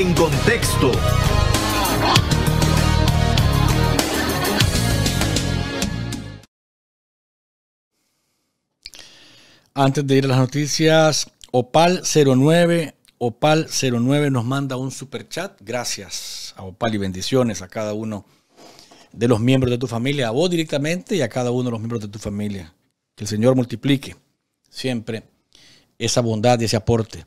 en contexto. Antes de ir a las noticias, Opal09, Opal09 nos manda un super chat. Gracias a Opal y bendiciones a cada uno de los miembros de tu familia, a vos directamente y a cada uno de los miembros de tu familia. Que el Señor multiplique siempre esa bondad y ese aporte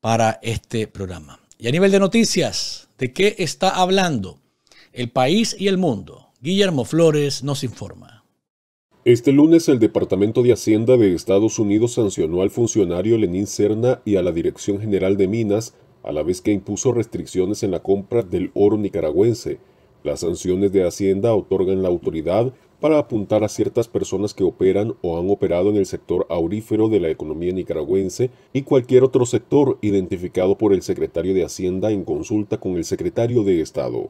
para este programa. Y a nivel de noticias, ¿de qué está hablando el país y el mundo? Guillermo Flores nos informa. Este lunes el Departamento de Hacienda de Estados Unidos sancionó al funcionario Lenín Cerna y a la Dirección General de Minas, a la vez que impuso restricciones en la compra del oro nicaragüense. Las sanciones de Hacienda otorgan la autoridad para apuntar a ciertas personas que operan o han operado en el sector aurífero de la economía nicaragüense y cualquier otro sector identificado por el secretario de Hacienda en consulta con el secretario de Estado.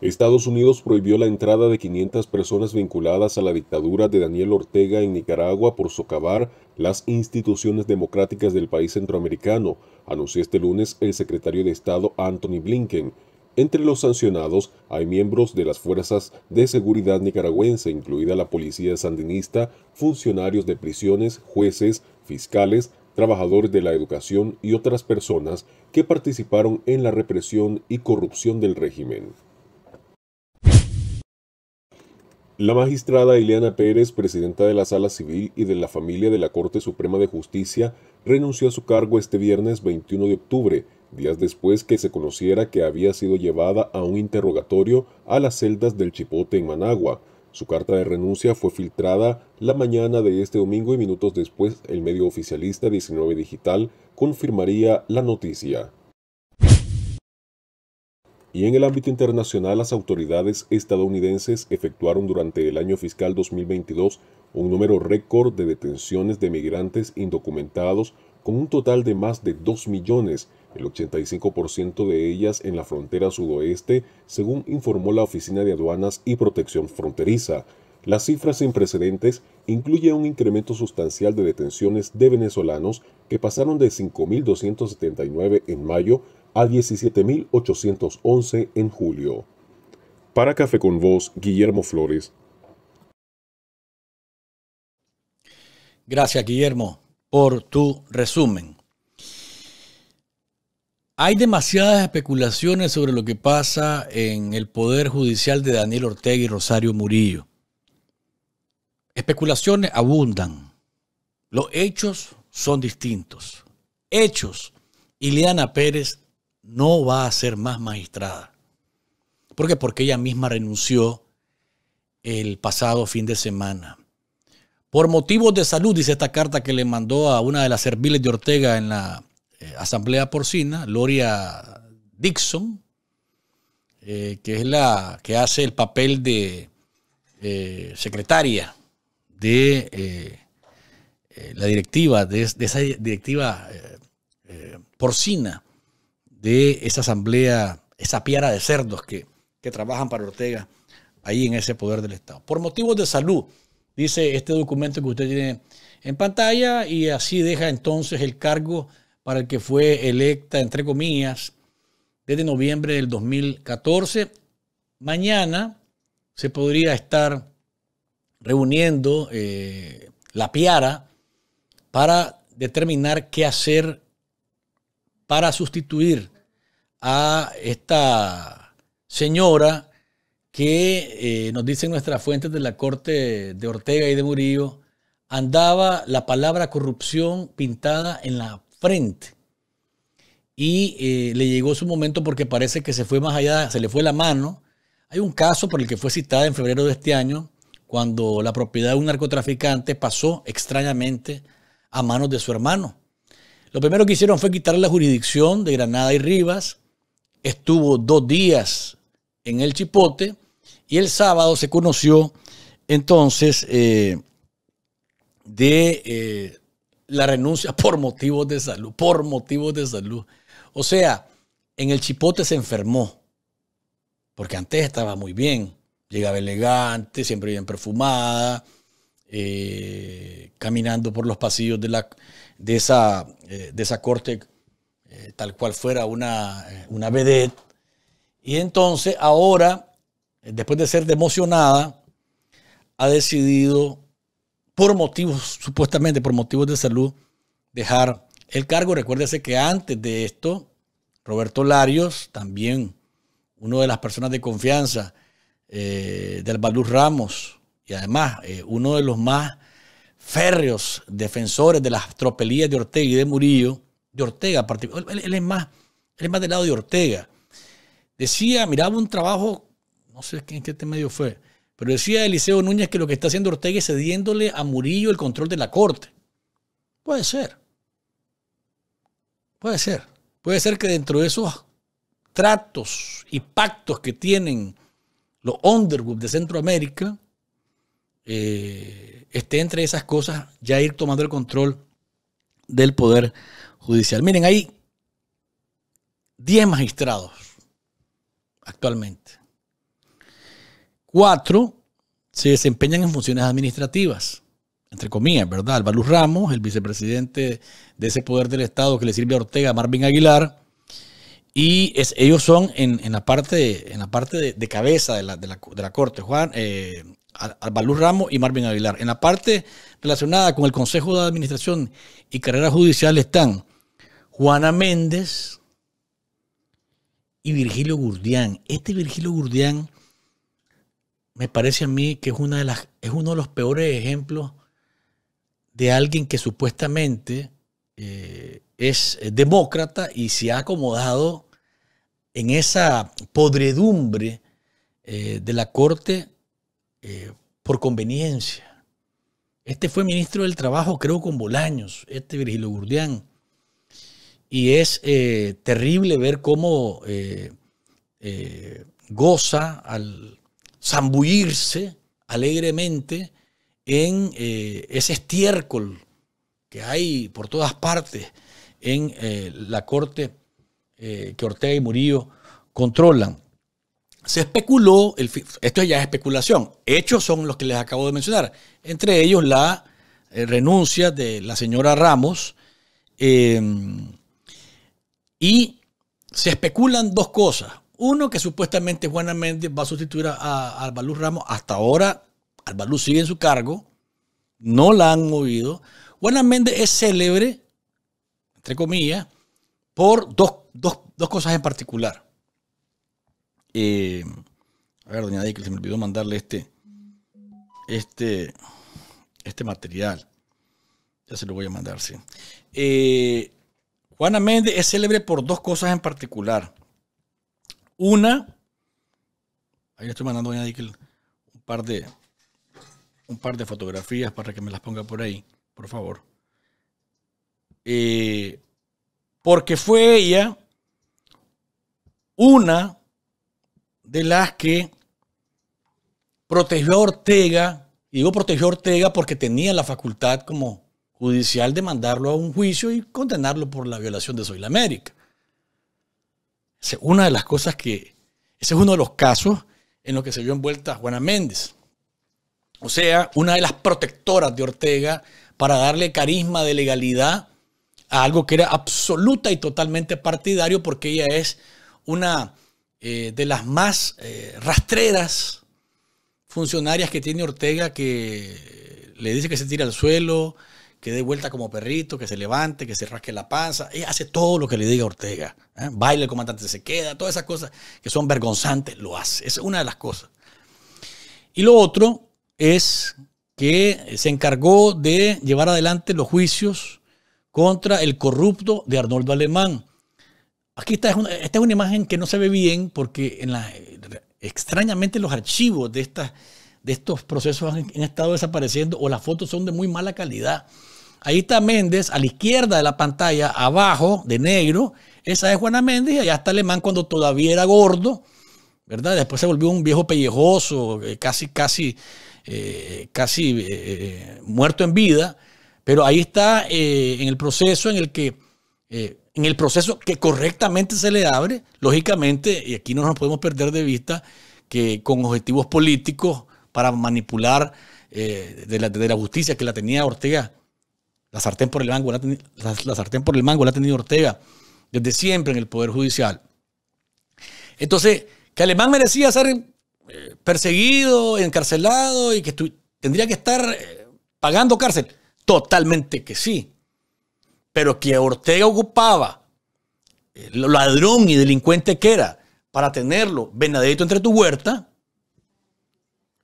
Estados Unidos prohibió la entrada de 500 personas vinculadas a la dictadura de Daniel Ortega en Nicaragua por socavar las instituciones democráticas del país centroamericano, anunció este lunes el secretario de Estado Anthony Blinken, entre los sancionados hay miembros de las fuerzas de seguridad nicaragüense, incluida la policía sandinista, funcionarios de prisiones, jueces, fiscales, trabajadores de la educación y otras personas que participaron en la represión y corrupción del régimen. La magistrada Ileana Pérez, presidenta de la Sala Civil y de la familia de la Corte Suprema de Justicia, renunció a su cargo este viernes 21 de octubre días después que se conociera que había sido llevada a un interrogatorio a las celdas del Chipote en Managua. Su carta de renuncia fue filtrada la mañana de este domingo y minutos después el medio oficialista 19 Digital confirmaría la noticia. Y en el ámbito internacional, las autoridades estadounidenses efectuaron durante el año fiscal 2022 un número récord de detenciones de migrantes indocumentados con un total de más de 2 millones el 85% de ellas en la frontera sudoeste, según informó la Oficina de Aduanas y Protección Fronteriza. Las cifras sin precedentes incluyen un incremento sustancial de detenciones de venezolanos que pasaron de 5.279 en mayo a 17.811 en julio. Para Café con vos Guillermo Flores. Gracias, Guillermo, por tu resumen. Hay demasiadas especulaciones sobre lo que pasa en el Poder Judicial de Daniel Ortega y Rosario Murillo. Especulaciones abundan. Los hechos son distintos. Hechos. Ileana Pérez no va a ser más magistrada. ¿Por qué? Porque ella misma renunció el pasado fin de semana. Por motivos de salud, dice esta carta que le mandó a una de las serviles de Ortega en la eh, asamblea Porcina, Loria Dixon, eh, que es la que hace el papel de eh, secretaria de la directiva, de, esa directiva porcina de esa asamblea, esa piara de cerdos que, que trabajan para Ortega ahí en ese poder del Estado. Por motivos de salud, dice este documento que usted tiene en pantalla, y así deja entonces el cargo para el que fue electa, entre comillas, desde noviembre del 2014. Mañana se podría estar reuniendo eh, la piara para determinar qué hacer para sustituir a esta señora que eh, nos dicen nuestras fuentes de la corte de Ortega y de Murillo, andaba la palabra corrupción pintada en la frente. Y eh, le llegó su momento porque parece que se fue más allá, se le fue la mano. Hay un caso por el que fue citada en febrero de este año, cuando la propiedad de un narcotraficante pasó extrañamente a manos de su hermano. Lo primero que hicieron fue quitarle la jurisdicción de Granada y Rivas. Estuvo dos días en el Chipote y el sábado se conoció entonces eh, de eh, la renuncia por motivos de salud, por motivos de salud. O sea, en el chipote se enfermó, porque antes estaba muy bien, llegaba elegante, siempre bien perfumada, eh, caminando por los pasillos de, la, de, esa, eh, de esa corte, eh, tal cual fuera una, una vedette. Y entonces ahora, después de ser democionada, ha decidido por motivos, supuestamente por motivos de salud, dejar el cargo. Recuérdese que antes de esto, Roberto Larios, también uno de las personas de confianza eh, del Balú Ramos, y además eh, uno de los más férreos defensores de las tropelías de Ortega y de Murillo, de Ortega, él, él es más, él es más del lado de Ortega. Decía, miraba un trabajo, no sé en qué medio fue, pero decía Eliseo Núñez que lo que está haciendo Ortega es cediéndole a Murillo el control de la corte. Puede ser. Puede ser. Puede ser que dentro de esos tratos y pactos que tienen los Underwood de Centroamérica, eh, esté entre esas cosas ya ir tomando el control del poder judicial. Miren, hay 10 magistrados actualmente Cuatro, se desempeñan en funciones administrativas, entre comillas, ¿verdad? Álvaro Ramos, el vicepresidente de ese poder del Estado que le sirve a Ortega, Marvin Aguilar, y ellos son en, la parte, en la parte de, cabeza de la, Corte, Juan, eh, Ramos y Marvin Aguilar. En la parte relacionada con el Consejo de Administración y Carrera Judicial están Juana Méndez y Virgilio Gurdián. Este Virgilio Gurdián me parece a mí que es, uno de los peores ejemplos de alguien que supuestamente eh, es demócrata y se ha acomodado en esa podredumbre eh, de la Corte eh, por conveniencia. Este fue ministro del Trabajo, creo, con Bolaños, este Virgilio Gurdián. Y es terrible ver cómo goza al zambullirse alegremente en eh, ese estiércol que hay por todas partes en eh, la corte eh, que Ortega y Murillo controlan. Se especuló, esto ya es especulación, hechos son los que les acabo de mencionar, entre ellos la renuncia de la señora Ramos, y se especulan dos cosas. Uno, que supuestamente Juana Méndez va a sustituir a, Albaluz Ramos. Hasta ahora, Albaluz sigue en su cargo. No la han movido. Juana Méndez es célebre, entre comillas, por dos, dos, cosas en particular. Eh, a ver, doña Dick, se me olvidó mandarle este, este, este material. Ya se lo voy a mandar, sí. Eh, Juana Méndez es célebre por dos cosas en particular. Una, ahí le estoy mandando a un par de un par de fotografías para que me las ponga por ahí, por favor. Eh, porque fue ella una de las que protegió a Ortega, y digo protegió a Ortega porque tenía la facultad como judicial de mandarlo a un juicio y condenarlo por la violación de Soy la América una de las cosas que, ese es uno de los casos en los que se vio envuelta Juana Méndez. O sea, una de las protectoras de Ortega para darle carisma de legalidad a algo que era absoluta y totalmente partidario porque ella es una eh, de las más eh, rastreras funcionarias que tiene Ortega que le dice que se tira al suelo, que dé vuelta como perrito, que se levante, que se rasque la panza. Ella hace todo lo que le diga Ortega. ¿eh? Baile el comandante se queda, todas esas cosas que son vergonzantes, lo hace. Es una de las cosas. Y lo otro es que se encargó de llevar adelante los juicios contra el corrupto de Arnoldo Alemán. Aquí está, una, esta es una imagen que no se ve bien porque extrañamente los archivos de, de estos procesos han estado desapareciendo o las fotos son de muy mala calidad. Ahí está Méndez, a la izquierda de la pantalla, abajo, de negro. Esa es Juana Méndez y allá está Alemán cuando todavía era gordo, ¿verdad? Después se volvió un viejo pellejoso, eh, casi, casi, eh, casi eh, muerto en vida. Pero ahí está en el proceso en el que, en el proceso que correctamente se le abre, lógicamente, y aquí no nos podemos perder de vista, que con objetivos políticos para manipular de la justicia que la tenía Ortega la sartén por el mango la, ha tenido Ortega desde siempre en el Poder Judicial. Entonces, que Alemán merecía ser eh, perseguido, encarcelado y que tendría que estar eh, pagando cárcel. Totalmente que sí. Pero que Ortega ocupaba, eh, ladrón y delincuente que era, para tenerlo venadito entre tu huerta,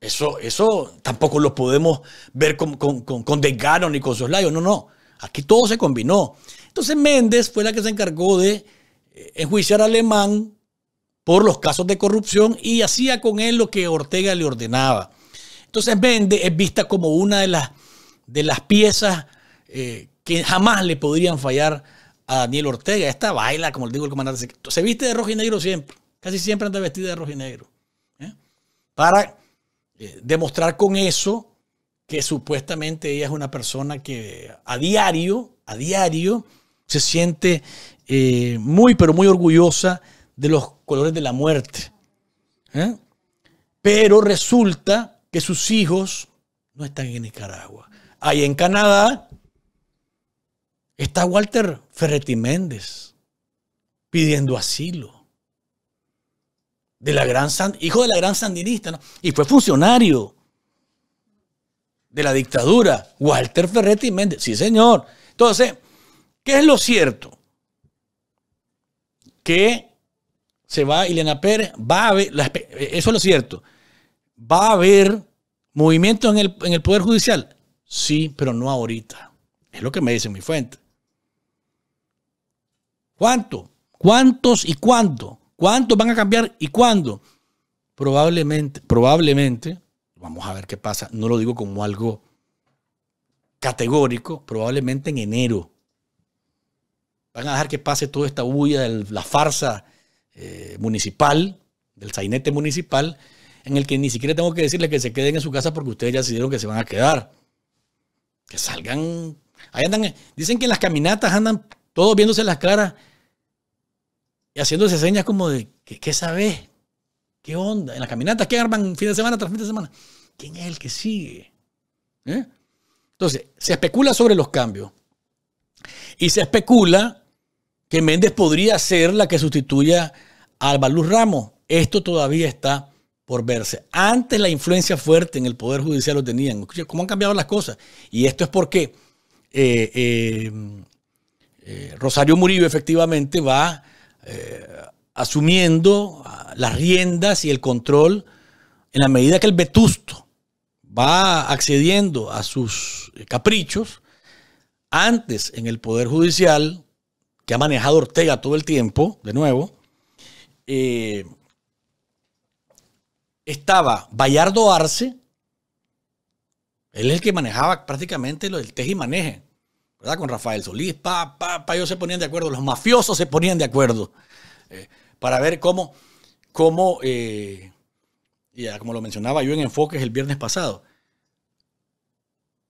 eso, eso tampoco lo podemos ver con, con, con, con desgano ni con soslayo. No, no. Aquí todo se combinó. Entonces Méndez fue la que se encargó de eh, enjuiciar a Alemán por los casos de corrupción y hacía con él lo que Ortega le ordenaba. Entonces Méndez es vista como una de las, de las piezas eh, que jamás le podrían fallar a Daniel Ortega. Esta baila, como le digo el comandante, se viste de rojo y negro siempre. Casi siempre anda vestida de rojo y negro. ¿eh? Para eh, demostrar con eso que supuestamente ella es una persona que a diario, a diario, se siente eh, muy, pero muy orgullosa de los colores de la muerte. ¿eh? Pero resulta que sus hijos no están en Nicaragua. Ahí en Canadá está Walter Ferretti Méndez pidiendo asilo de la gran hijo de la gran sandinista, y fue funcionario de la dictadura, Walter Ferretti Méndez. Sí, señor. Entonces, ¿qué es lo cierto? Que se va Elena Pérez, va a haber, eh, eso es lo cierto, va a haber movimiento en el, Poder Judicial. Sí, pero no ahorita. Es lo que me dice mi fuente. ¿Cuánto? ¿Cuántos y cuánto? ¿Cuántos van a cambiar y cuándo? Probablemente, probablemente, vamos a ver qué pasa, no lo digo como algo categórico, probablemente en enero. Van a dejar que pase toda esta bulla de la farsa eh, municipal, del sainete municipal, en el que ni siquiera tengo que decirles que se queden en su casa porque ustedes ya decidieron que se van a quedar. Que salgan. Ahí andan. Dicen que en las caminatas andan todos viéndose las claras y haciéndose señas como de, ¿qué, qué sabes? ¿Qué onda? En las caminatas, ¿qué arman fin de semana tras fin de semana? ¿Quién es el que sigue? ¿Eh? Entonces, se especula sobre los cambios. Y se especula que Méndez podría ser la que sustituya a Alba Ramos. Esto todavía está por verse. Antes la influencia fuerte en el Poder Judicial lo tenían. ¿Cómo han cambiado las cosas? Y esto es porque eh, eh, Rosario Murillo efectivamente va eh, asumiendo ah, las riendas y el control en la medida que el vetusto va accediendo a sus eh, caprichos, antes en el Poder Judicial, que ha manejado Ortega todo el tiempo, de nuevo, eh, estaba Bayardo Arce, él es el que manejaba prácticamente lo del teje y maneje ¿verdad? Con Rafael Solís, pa, pa, pa, ellos se ponían de acuerdo, los mafiosos se ponían de acuerdo eh, para ver cómo, cómo eh, ya como lo mencionaba yo en Enfoques el viernes pasado,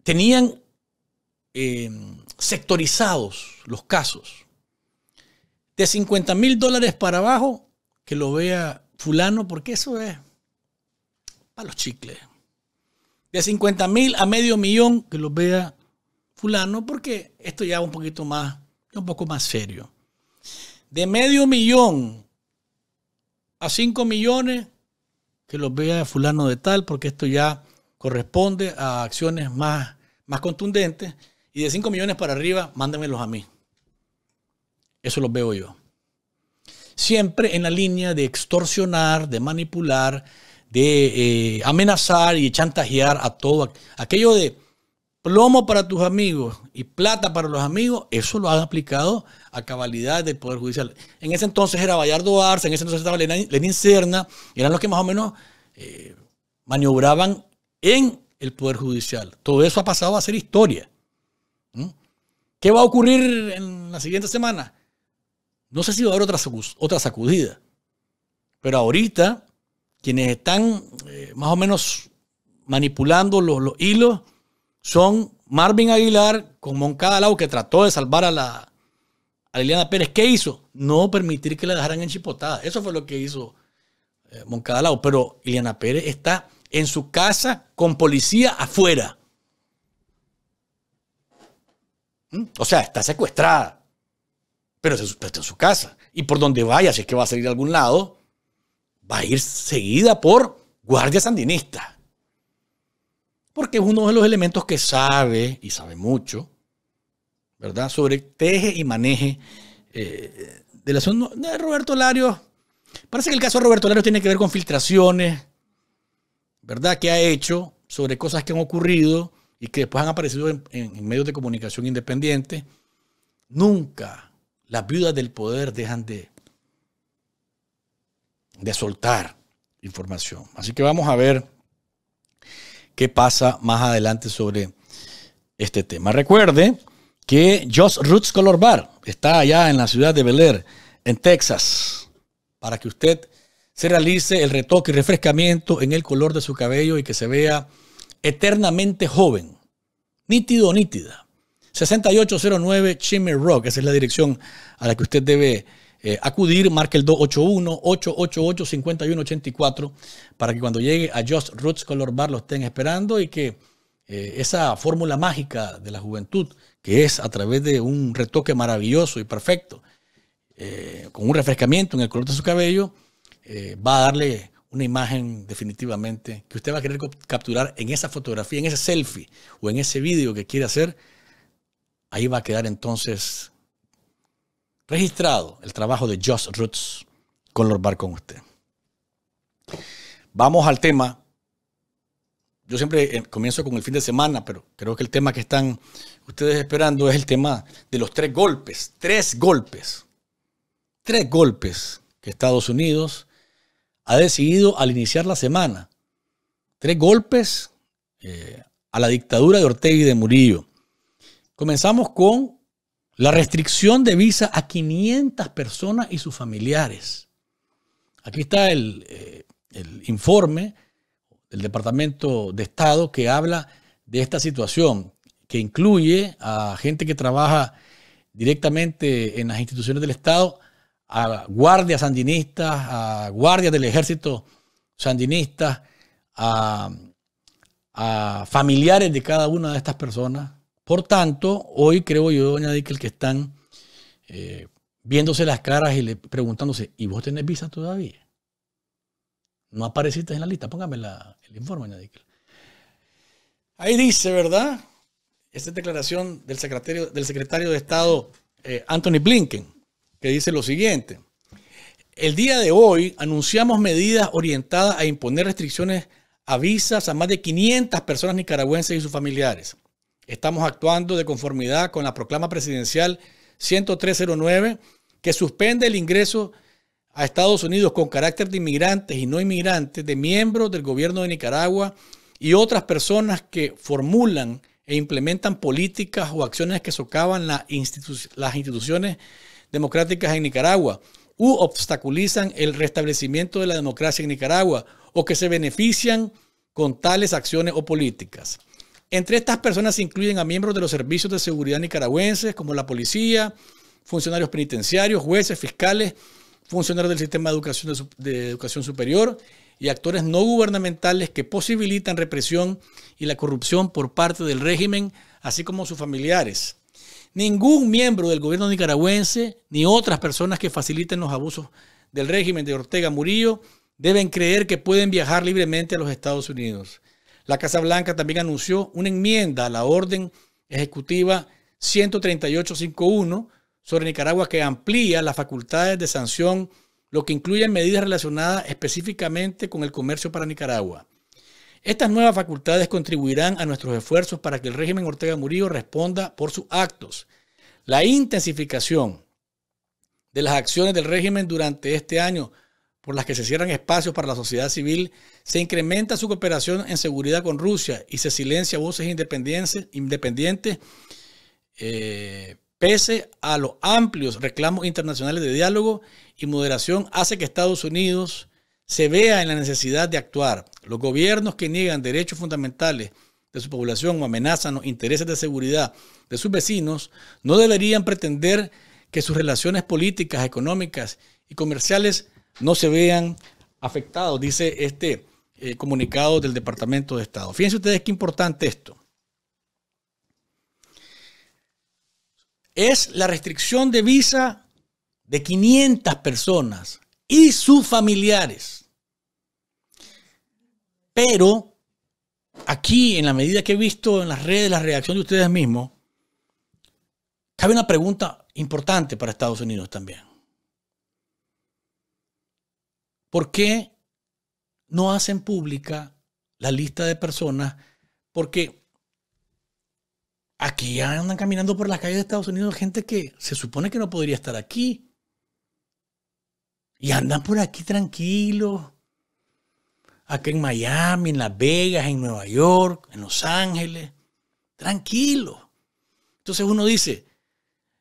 tenían em, sectorizados los casos. De 50 mil dólares para abajo, que lo vea fulano, porque eso es para los chicles. De 50 mil a medio millón, que lo vea fulano porque esto ya un poquito más, un poco más serio. De medio millón a cinco millones, que los vea fulano de tal, porque esto ya corresponde a acciones más, más contundentes. Y de cinco millones para arriba, mándenmelos a mí. Eso los veo yo. Siempre en la línea de extorsionar, de manipular, de eh, amenazar y chantajear a todo. Aquello de plomo para tus amigos y plata para los amigos, eso lo han aplicado a cabalidad del Poder Judicial. En ese entonces era Vallardo Arce, en ese entonces estaba Lenin Serna, eran los que más o menos eh, maniobraban en el Poder Judicial. Todo eso ha pasado a ser historia. ¿Qué va a ocurrir en la siguiente semana? No sé si va a haber otra, otra sacudida. Pero ahorita, quienes están eh, más o menos manipulando los, los hilos, son Marvin Aguilar con Moncada Lau que trató de salvar a la Eliana Pérez. ¿Qué hizo? No permitir que la dejaran enchipotada, Eso fue lo que hizo eh, Moncada Lau, Pero Liliana Pérez está en su casa con policía afuera. ¿Mm? O sea, está secuestrada. Pero está en su casa. Y por donde vaya, si es que va a salir a algún lado, va a ir seguida por guardias sandinista porque es uno de los elementos que sabe, y sabe mucho, ¿verdad? Sobre teje y maneje eh, de la zona de eh, Roberto Larios. Parece que el caso de Roberto Larios tiene que ver con filtraciones, ¿verdad? Que ha hecho sobre cosas que han ocurrido y que después han aparecido en, medios de comunicación independientes. Nunca las viudas del poder dejan de, de soltar información. Así que vamos a ver qué pasa más adelante sobre este tema. Recuerde que Just Roots Color Bar está allá en la ciudad de Bel Air, en Texas, para que usted se realice el retoque y refrescamiento en el color de su cabello y que se vea eternamente joven, nítido o nítida. 6809 Chimney Rock, esa es la dirección a la que usted debe eh, acudir, marque el 281-888-5184 para que cuando llegue a Just Roots Color Bar lo estén esperando y que eh, esa fórmula mágica de la juventud, que es a través de un retoque maravilloso y perfecto, eh, con un refrescamiento en el color de su cabello, va a darle una imagen definitivamente que usted va a querer capturar en esa fotografía, en ese selfie o en ese vídeo que quiere hacer, ahí va a quedar entonces registrado el trabajo de Josh Roots con Lord con usted. Vamos al tema. Yo siempre eh, comienzo con el fin de semana, pero creo que el tema que están ustedes esperando es el tema de los tres golpes. Tres golpes. Tres golpes que Estados Unidos ha decidido al iniciar la semana. Tres golpes eh, a la dictadura de Ortega y de Murillo. Comenzamos con la restricción de visa a 500 personas y sus familiares. Aquí está eh, el, informe del Departamento de Estado que habla de esta situación, que incluye a gente que trabaja directamente en las instituciones del Estado, a guardias sandinistas, a guardias del ejército sandinista, a familiares de cada una de estas personas, por tanto, hoy creo yo, doña Dickel, que están eh, viéndose las caras y preguntándose, ¿y vos tenés visa todavía? No apareciste en la lista, póngame el informe, doña Dickel. Ahí dice, ¿verdad? Esta es declaración del secretario, del secretario de Estado, eh, Anthony Blinken, que dice lo siguiente. El día de hoy anunciamos medidas orientadas a imponer restricciones a visas a más de 500 personas nicaragüenses y sus familiares. Estamos actuando de conformidad con la proclama presidencial 10309 que suspende el ingreso a Estados Unidos con carácter de inmigrantes y no inmigrantes de miembros del gobierno de Nicaragua y otras personas que formulan e implementan políticas o acciones que socavan las instituciones democráticas en Nicaragua u obstaculizan el restablecimiento de la democracia en Nicaragua o que se benefician con tales acciones o políticas. Entre estas personas se incluyen a miembros de los servicios de seguridad nicaragüenses, como la policía, funcionarios penitenciarios, jueces, fiscales, funcionarios del sistema de educación, superior y actores no gubernamentales que posibilitan represión y la corrupción por parte del régimen, así como sus familiares. Ningún miembro del gobierno nicaragüense ni otras personas que faciliten los abusos del régimen de Ortega Murillo deben creer que pueden viajar libremente a los Estados Unidos. La Casa Blanca también anunció una enmienda a la Orden Ejecutiva 13851 sobre Nicaragua que amplía las facultades de sanción, lo que incluye medidas relacionadas específicamente con el comercio para Nicaragua. Estas nuevas facultades contribuirán a nuestros esfuerzos para que el régimen Ortega Murillo responda por sus actos. La intensificación de las acciones del régimen durante este año por las que se cierran espacios para la sociedad civil, se incrementa su cooperación en seguridad con Rusia y se silencia voces independientes, independientes eh, pese a los amplios reclamos internacionales de diálogo y moderación, hace que Estados Unidos se vea en la necesidad de actuar. Los gobiernos que niegan derechos fundamentales de su población o amenazan los intereses de seguridad de sus vecinos no deberían pretender que sus relaciones políticas, económicas y comerciales no se vean afectados, dice este eh, comunicado del Departamento de Estado. Fíjense ustedes qué importante esto. Es la restricción de visa de 500 personas y sus familiares. Pero aquí, en la medida que he visto en las redes la reacción de ustedes mismos, cabe una pregunta importante para Estados Unidos también. ¿Por qué no hacen pública la lista de personas? Porque aquí andan caminando por las calles de Estados Unidos gente que se supone que no podría estar aquí. Y andan por aquí tranquilos. aquí en Miami, en Las Vegas, en Nueva York, en Los Ángeles. Tranquilos. Entonces uno dice,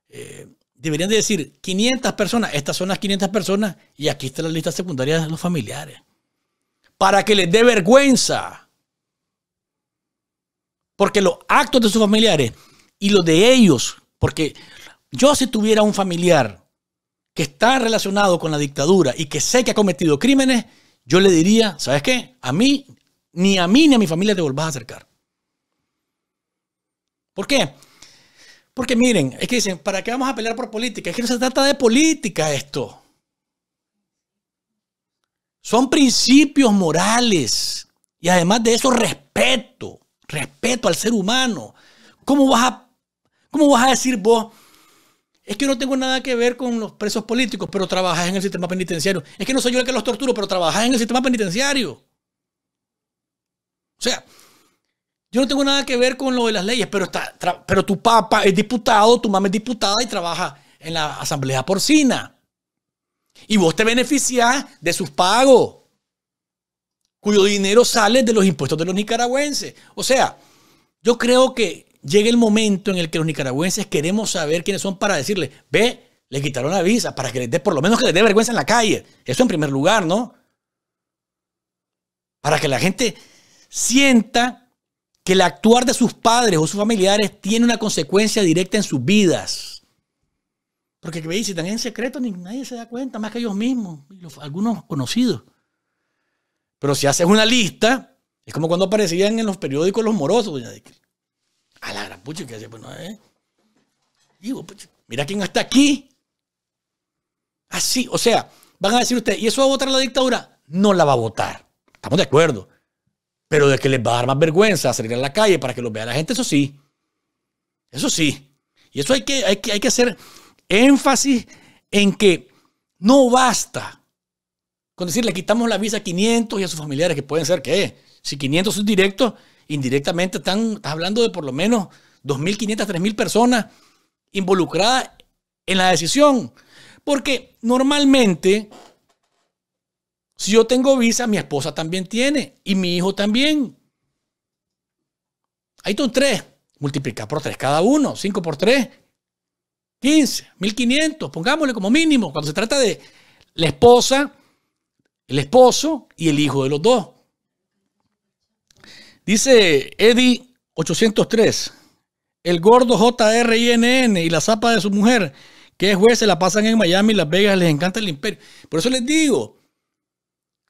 eh, deberían de decir 500 personas, estas son las 500 personas y aquí está la lista secundaria de los familiares. Para que les dé vergüenza. Porque los actos de sus familiares y los de ellos, porque yo si tuviera un familiar que está relacionado con la dictadura y que sé que ha cometido crímenes, yo le diría, ¿sabes qué? A mí, ni a mí ni a mi familia te volvás a acercar. ¿Por qué? Porque miren, es que dicen, ¿para qué vamos a pelear por política? Es que no se trata de política esto. Son principios morales. Y además de eso, respeto. Respeto al ser humano. ¿Cómo vas a, cómo vas a decir vos? Es que no tengo nada que ver con los presos políticos, pero trabajas en el sistema penitenciario. Es que no soy yo el que los torturo, pero trabajas en el sistema penitenciario. O sea, yo no tengo nada que ver con lo de las leyes, pero, pero tu papá es diputado, tu mamá es diputada y trabaja en la asamblea porcina. Y vos te beneficiás de sus pagos, cuyo dinero sale de los impuestos de los nicaragüenses. O sea, yo creo que llega el momento en el que los nicaragüenses queremos saber quiénes son para decirle, ve, le quitaron la visa, para que les dé, por lo menos que les dé vergüenza en la calle. Eso en primer lugar, ¿no? Para que la gente sienta que el actuar de sus padres o sus familiares tiene una consecuencia directa en sus vidas. Porque veis, si están en secreto, ni nadie se da cuenta, más que ellos mismos, algunos conocidos. Pero si haces una lista, es como cuando aparecían en los periódicos los morosos, doña A la gran que hace, pues no, eh. Digo, mira quién está aquí. Así, o sea, van a decir ustedes, ¿y eso va a votar la dictadura? No la va a votar. Estamos de acuerdo. Pero de que les va a dar más vergüenza salir a la calle para que lo vea la gente, eso sí. Eso sí. Y eso hay que, hay que, hay que hacer énfasis en que no basta con decir le quitamos la visa a 500 y a sus familiares, que pueden ser que si 500 son directos, indirectamente están, hablando de por lo menos 2.500, 3.000 personas involucradas en la decisión. Porque normalmente si yo tengo visa, mi esposa también tiene y mi hijo también. Ahí son tres. Multiplicar por tres cada uno. Cinco por tres. 15, 1500, pongámosle como mínimo, cuando se trata de la esposa, el esposo y el hijo de los dos. Dice Eddie 803, el gordo JRINN y la zapa de su mujer, que es juez, se la pasan en Miami, Las Vegas, les encanta el imperio. Por eso les digo,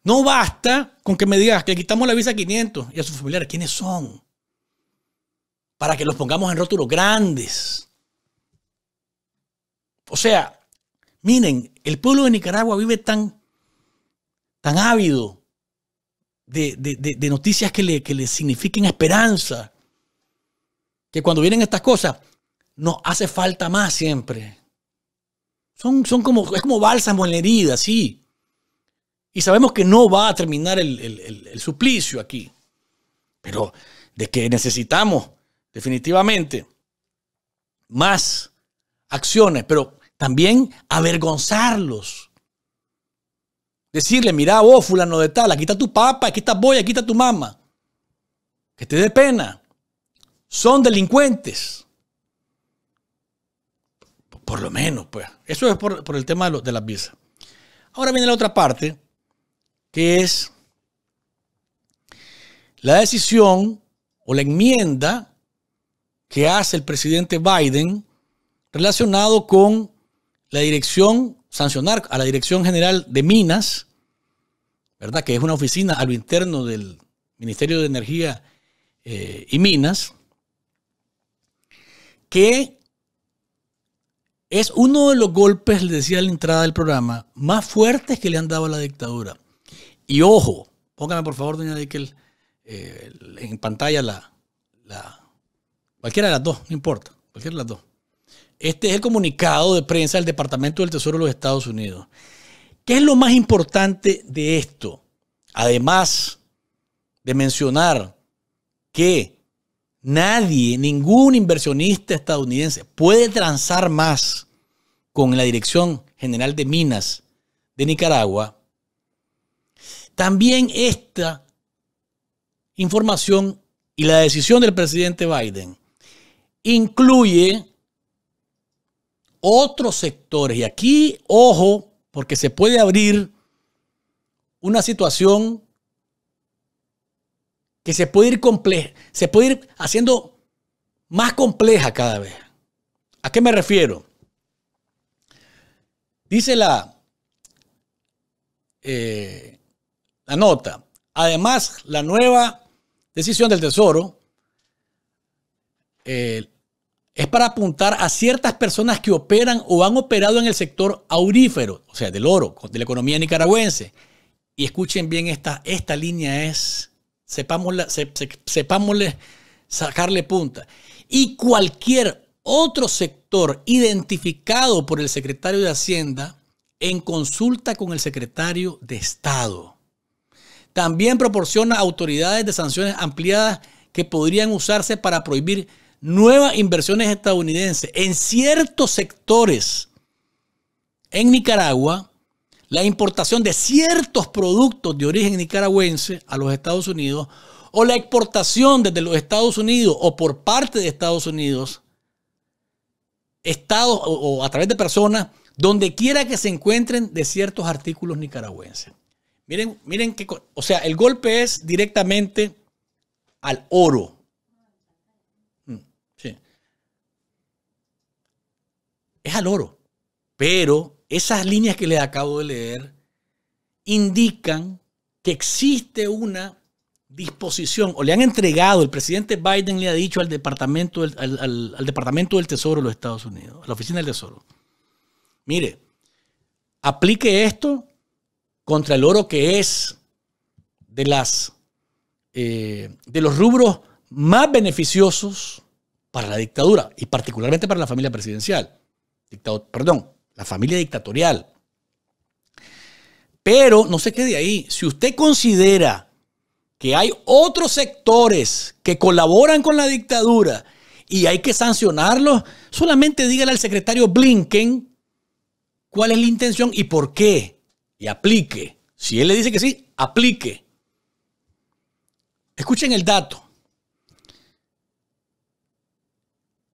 no basta con que me digas que quitamos la visa 500 y a sus familiares. ¿Quiénes son? Para que los pongamos en rótulos grandes. O sea, miren, el pueblo de Nicaragua vive tan, tan ávido de, noticias que le, signifiquen esperanza, que cuando vienen estas cosas, nos hace falta más siempre. Son, son como, es como bálsamo en la herida, sí. Y sabemos que no va a terminar el, suplicio aquí. Pero de que necesitamos definitivamente más acciones, pero también avergonzarlos. Decirle, mira vos, fulano de tal, aquí está tu papá, aquí está boy, aquí está tu mamá. Que te dé pena. Son delincuentes. Por lo menos, pues. Eso es por, el tema de las visas. Ahora viene la otra parte, que es la decisión o la enmienda que hace el presidente Biden relacionado con la dirección, sancionar a la Dirección General de Minas, ¿verdad? Que es una oficina a lo interno del Ministerio de Energía eh, y Minas, que es uno de los golpes, le decía a la entrada del programa, más fuertes que le han dado a la dictadura. Y ojo, póngame por favor, doña Dickel, eh, en pantalla la, Cualquiera de las dos, no importa, cualquiera de las dos. Este es el comunicado de prensa del Departamento del Tesoro de los Estados Unidos. ¿Qué es lo más importante de esto? Además de mencionar que nadie, ningún inversionista estadounidense puede transar más con la Dirección General de Minas de Nicaragua también esta información y la decisión del presidente Biden incluye otros sectores. Y aquí, ojo, porque se puede abrir una situación que se puede ir se puede ir haciendo más compleja cada vez. ¿A qué me refiero? Dice la eh, Anota. nota. Además, la nueva decisión del Tesoro eh, es para apuntar a ciertas personas que operan o han operado en el sector aurífero, o sea, del oro, de la economía nicaragüense. Y escuchen bien, esta, esta línea es, sepámosla, sepámosle sacarle punta. Y cualquier otro sector identificado por el secretario de Hacienda en consulta con el secretario de Estado. También proporciona autoridades de sanciones ampliadas que podrían usarse para prohibir nuevas inversiones estadounidenses en ciertos sectores. En Nicaragua, la importación de ciertos productos de origen nicaragüense a los Estados Unidos o la exportación desde los Estados Unidos o por parte de Estados Unidos, estados o, a través de personas, donde quiera que se encuentren de ciertos artículos nicaragüenses. Miren, miren o sea, el golpe es directamente al oro. Mm, sí. Es al oro. Pero esas líneas que les acabo de leer indican que existe una disposición, o le han entregado, el presidente Biden le ha dicho al Departamento al Departamento del Tesoro de los Estados Unidos, a la Oficina del Tesoro, mire, aplique esto contra el oro que es de, las, eh, de los rubros más beneficiosos para la dictadura y particularmente para la familia presidencial, perdón, la familia dictatorial. Pero no se quede ahí. Si usted considera que hay otros sectores que colaboran con la dictadura y hay que sancionarlos, solamente dígale al secretario Blinken cuál es la intención y por qué y aplique. Si él le dice que sí, aplique. Escuchen el dato.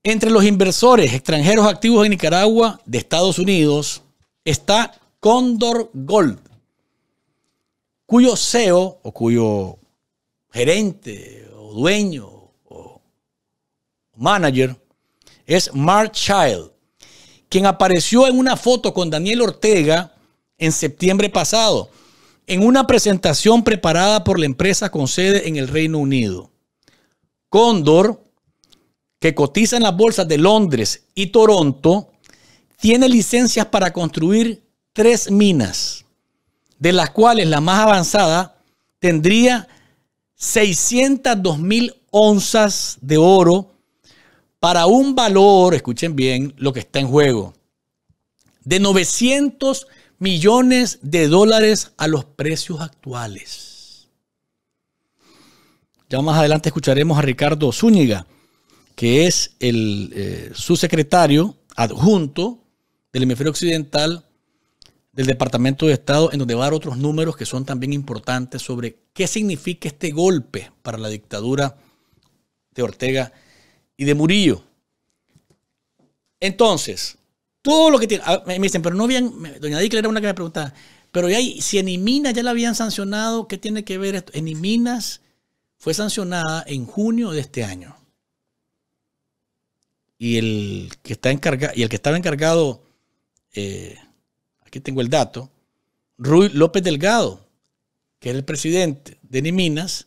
Entre los inversores extranjeros activos en Nicaragua de Estados Unidos está Condor Gold, cuyo CEO o cuyo gerente o dueño o manager es Mark Child, quien apareció en una foto con Daniel Ortega en septiembre pasado, en una presentación preparada por la empresa con sede en el Reino Unido. Condor, que cotiza en las bolsas de Londres y Toronto, tiene licencias para construir tres minas, de las cuales la más avanzada tendría 602 mil onzas de oro para un valor, escuchen bien lo que está en juego, de 900 millones de dólares a los precios actuales. Ya más adelante escucharemos a Ricardo Zúñiga, que es el eh, subsecretario adjunto del hemisferio occidental del Departamento de Estado, en donde va a dar otros números que son también importantes sobre qué significa este golpe para la dictadura de Ortega y de Murillo. Entonces, todo lo que tiene. me dicen, pero no habían. Doña Dicle era una que me preguntaba. Pero ya, si en ya la habían sancionado, ¿qué tiene que ver esto? En Iminas fue sancionada en junio de este año. Y el que, está encargado, y el que estaba encargado, eh, aquí tengo el dato, Rui López Delgado, que era el presidente de Niminas,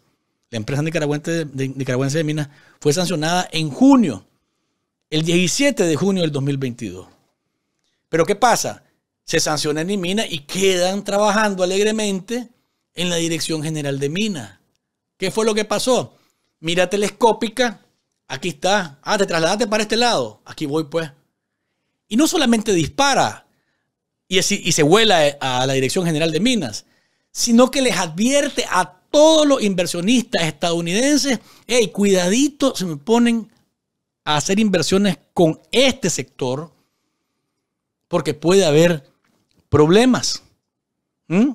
la empresa nicaragüense de, de, nicaragüense de Minas, fue sancionada en junio, el 17 de junio del 2022. Pero ¿qué pasa? Se sancionan en Mina y quedan trabajando alegremente en la Dirección General de Minas. ¿Qué fue lo que pasó? Mira telescópica, aquí está. Ah, te trasladaste para este lado. Aquí voy pues. Y no solamente dispara y, y se vuela a la Dirección General de Minas, sino que les advierte a todos los inversionistas estadounidenses, hey, cuidadito, se me ponen a hacer inversiones con este sector porque puede haber problemas. ¿Mm?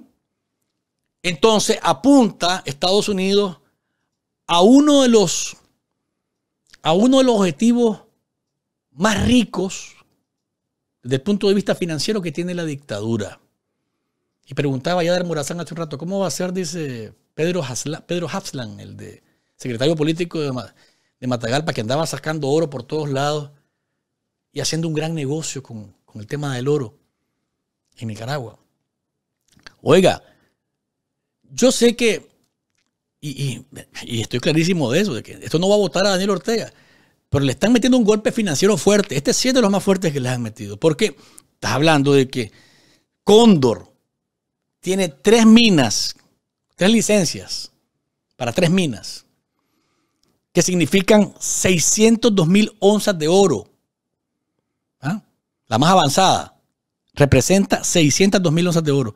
Entonces apunta Estados Unidos a uno de los a uno de los objetivos más ricos desde el punto de vista financiero que tiene la dictadura. Y preguntaba ya Dar Morazán hace un rato, ¿cómo va a ser, dice Pedro Hasla, el de secretario político de Matagalpa, que andaba sacando oro por todos lados y haciendo un gran negocio con, con el tema del oro en Nicaragua. Oiga, yo sé que, y, estoy clarísimo de eso, de que esto no va a votar a Daniel Ortega, pero le están metiendo un golpe financiero fuerte. Este es es de los más fuertes que les han metido, porque estás hablando de que Cóndor tiene tres minas, tres licencias para tres minas, que significan 602 mil onzas de oro la más avanzada, representa 602 mil onzas de oro,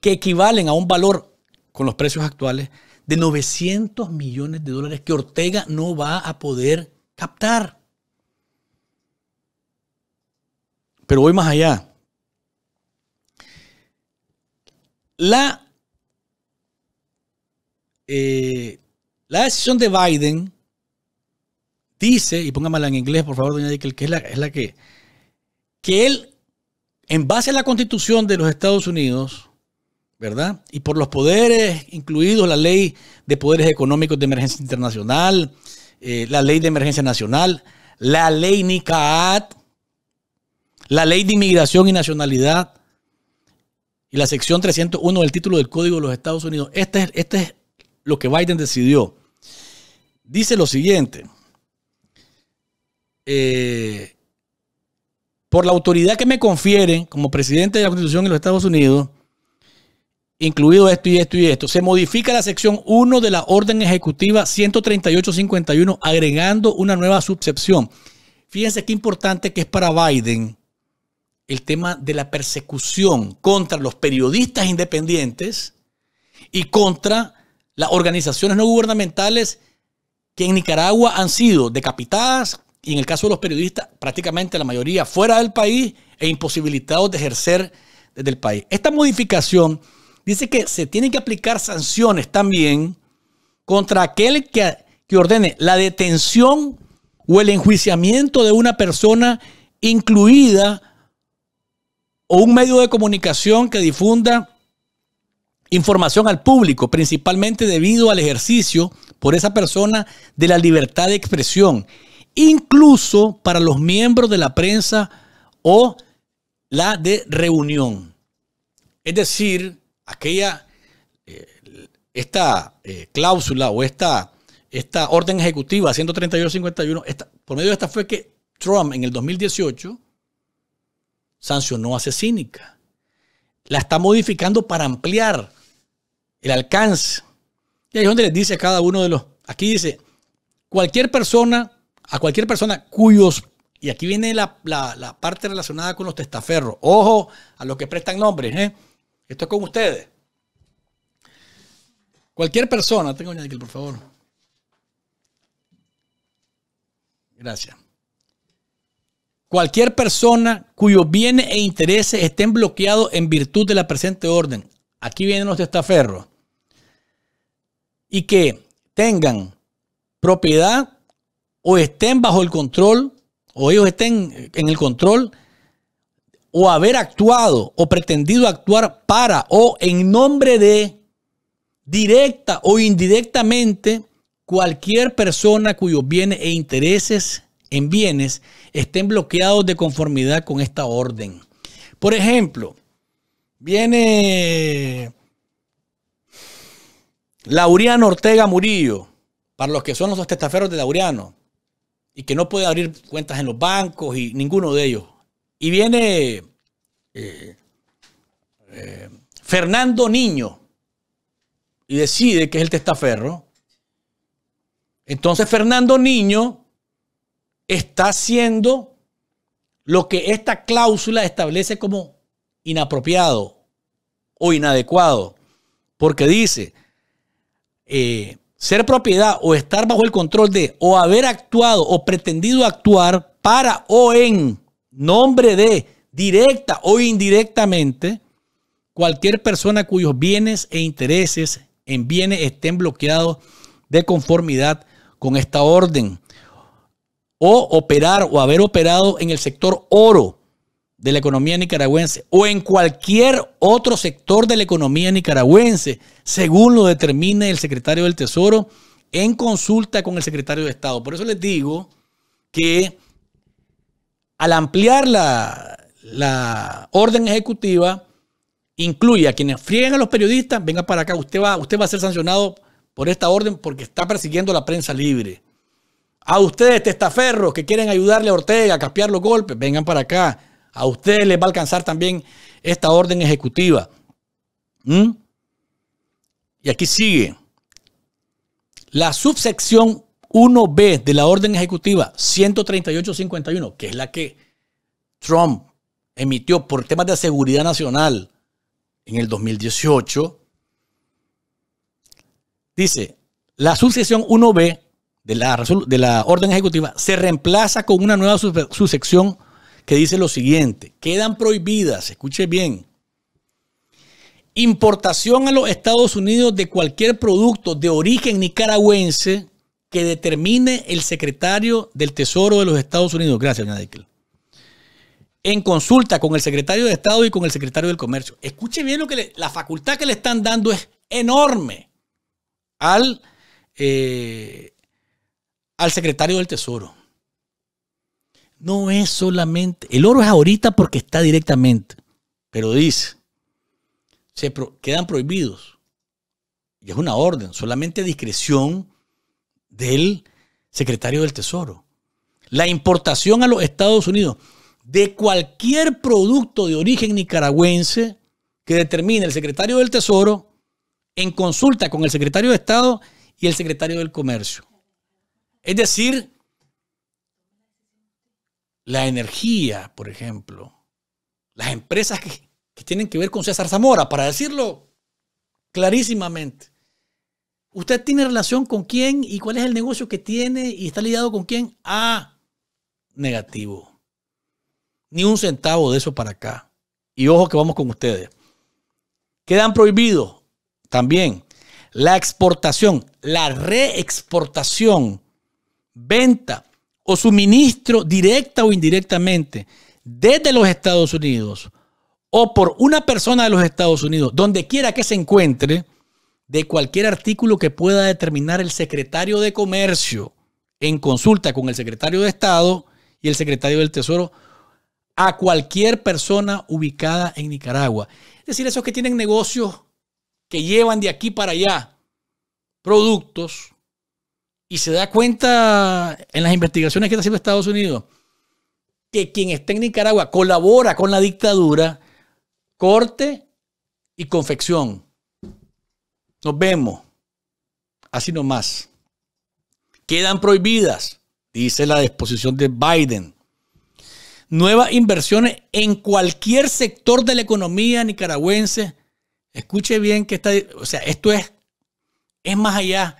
que equivalen a un valor con los precios actuales de 900 millones de dólares que Ortega no va a poder captar. Pero voy más allá. La, eh, la decisión de Biden dice, y póngamela en inglés, por favor, doña Dickel, que es la, es la que que él, en base a la constitución de los Estados Unidos, ¿verdad? Y por los poderes, incluidos la ley de poderes económicos de emergencia internacional, eh, la ley de emergencia nacional, la ley NICAAT, la ley de inmigración y nacionalidad y la sección 301 del título del Código de los Estados Unidos. Este es, este es lo que Biden decidió. Dice lo siguiente. Eh, por la autoridad que me confieren como presidente de la Constitución de los Estados Unidos, incluido esto y esto y esto, se modifica la sección 1 de la Orden Ejecutiva 13851, agregando una nueva subsección. Fíjense qué importante que es para Biden el tema de la persecución contra los periodistas independientes y contra las organizaciones no gubernamentales que en Nicaragua han sido decapitadas, y en el caso de los periodistas, prácticamente la mayoría fuera del país e imposibilitados de ejercer desde el país. Esta modificación dice que se tienen que aplicar sanciones también contra aquel que, ordene la detención o el enjuiciamiento de una persona incluida o un medio de comunicación que difunda información al público, principalmente debido al ejercicio por esa persona de la libertad de expresión incluso para los miembros de la prensa o la de reunión. Es decir, aquella, eh, esta eh, cláusula o esta, esta orden ejecutiva 131-51, por medio de esta fue que Trump en el 2018 sancionó a Cínica. La está modificando para ampliar el alcance. Y ahí es donde le dice a cada uno de los. Aquí dice: cualquier persona a cualquier persona cuyos, y aquí viene la, parte relacionada con los testaferros, ojo a los que prestan nombres, ¿eh? esto es con ustedes. Cualquier persona, tengo aquí, por favor. Gracias. Cualquier persona cuyos bienes e intereses estén bloqueados en virtud de la presente orden. Aquí vienen los testaferros. Y que tengan propiedad o estén bajo el control, o ellos estén en el control, o haber actuado o pretendido actuar para o en nombre de, directa o indirectamente, cualquier persona cuyos bienes e intereses en bienes estén bloqueados de conformidad con esta orden. Por ejemplo, viene Lauriano Ortega Murillo, para los que son los testaferros de Lauriano, y que no puede abrir cuentas en los bancos y ninguno de ellos. Y viene eh, eh, Fernando Niño y decide que es el testaferro. Entonces Fernando Niño está haciendo lo que esta cláusula establece como inapropiado o inadecuado, porque dice, eh, ser propiedad o estar bajo el control de o haber actuado o pretendido actuar para o en nombre de, directa o indirectamente, cualquier persona cuyos bienes e intereses en bienes estén bloqueados de conformidad con esta orden. O operar o haber operado en el sector oro de la economía nicaragüense o en cualquier otro sector de la economía nicaragüense, según lo determine el secretario del Tesoro en consulta con el secretario de Estado. Por eso les digo que al ampliar la, orden ejecutiva, incluye a quienes frieguen a los periodistas, vengan para acá, usted va, usted va a ser sancionado por esta orden porque está persiguiendo la prensa libre. A ustedes, testaferros, que quieren ayudarle a Ortega a capear los golpes, vengan para acá. A ustedes les va a alcanzar también esta orden ejecutiva. ¿Mm? Y aquí sigue. La subsección 1B de la orden ejecutiva 13851, que es la que Trump emitió por temas de seguridad nacional en el 2018, dice, la subsección 1B de la, de la orden ejecutiva se reemplaza con una nueva subsección que dice lo siguiente, quedan prohibidas, escuche bien, importación a los Estados Unidos de cualquier producto de origen nicaragüense que determine el secretario del Tesoro de los Estados Unidos. Gracias, En consulta con el secretario de Estado y con el secretario del Comercio. Escuche bien lo que la facultad que le están dando es enorme al, eh, al secretario del Tesoro no es solamente, el oro es ahorita porque está directamente, pero dice, se quedan prohibidos. Y es una orden, solamente discreción del secretario del Tesoro. La importación a los Estados Unidos de cualquier producto de origen nicaragüense que determine el secretario del Tesoro en consulta con el secretario de Estado y el secretario del Comercio. Es decir, la energía, por ejemplo, las empresas que, tienen que ver con César Zamora, para decirlo clarísimamente. ¿Usted tiene relación con quién y cuál es el negocio que tiene y está ligado con quién? Ah, negativo. Ni un centavo de eso para acá. Y ojo que vamos con ustedes. Quedan prohibidos también la exportación, la reexportación, venta o suministro directa o indirectamente desde los Estados Unidos o por una persona de los Estados Unidos, donde quiera que se encuentre, de cualquier artículo que pueda determinar el secretario de Comercio en consulta con el secretario de Estado y el secretario del Tesoro a cualquier persona ubicada en Nicaragua. Es decir, esos que tienen negocios que llevan de aquí para allá productos y se da cuenta en las investigaciones que está haciendo Estados Unidos que quien está en Nicaragua colabora con la dictadura, corte y confección. Nos vemos. Así nomás. Quedan prohibidas, dice la disposición de Biden. Nuevas inversiones en cualquier sector de la economía nicaragüense. Escuche bien que está, o sea, esto es, es más allá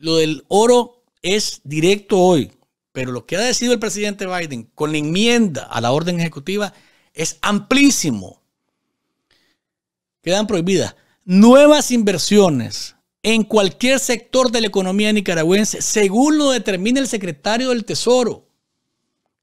lo del oro es directo hoy, pero lo que ha decidido el presidente Biden con la enmienda a la orden ejecutiva es amplísimo. Quedan prohibidas nuevas inversiones en cualquier sector de la economía nicaragüense, según lo determina el secretario del Tesoro,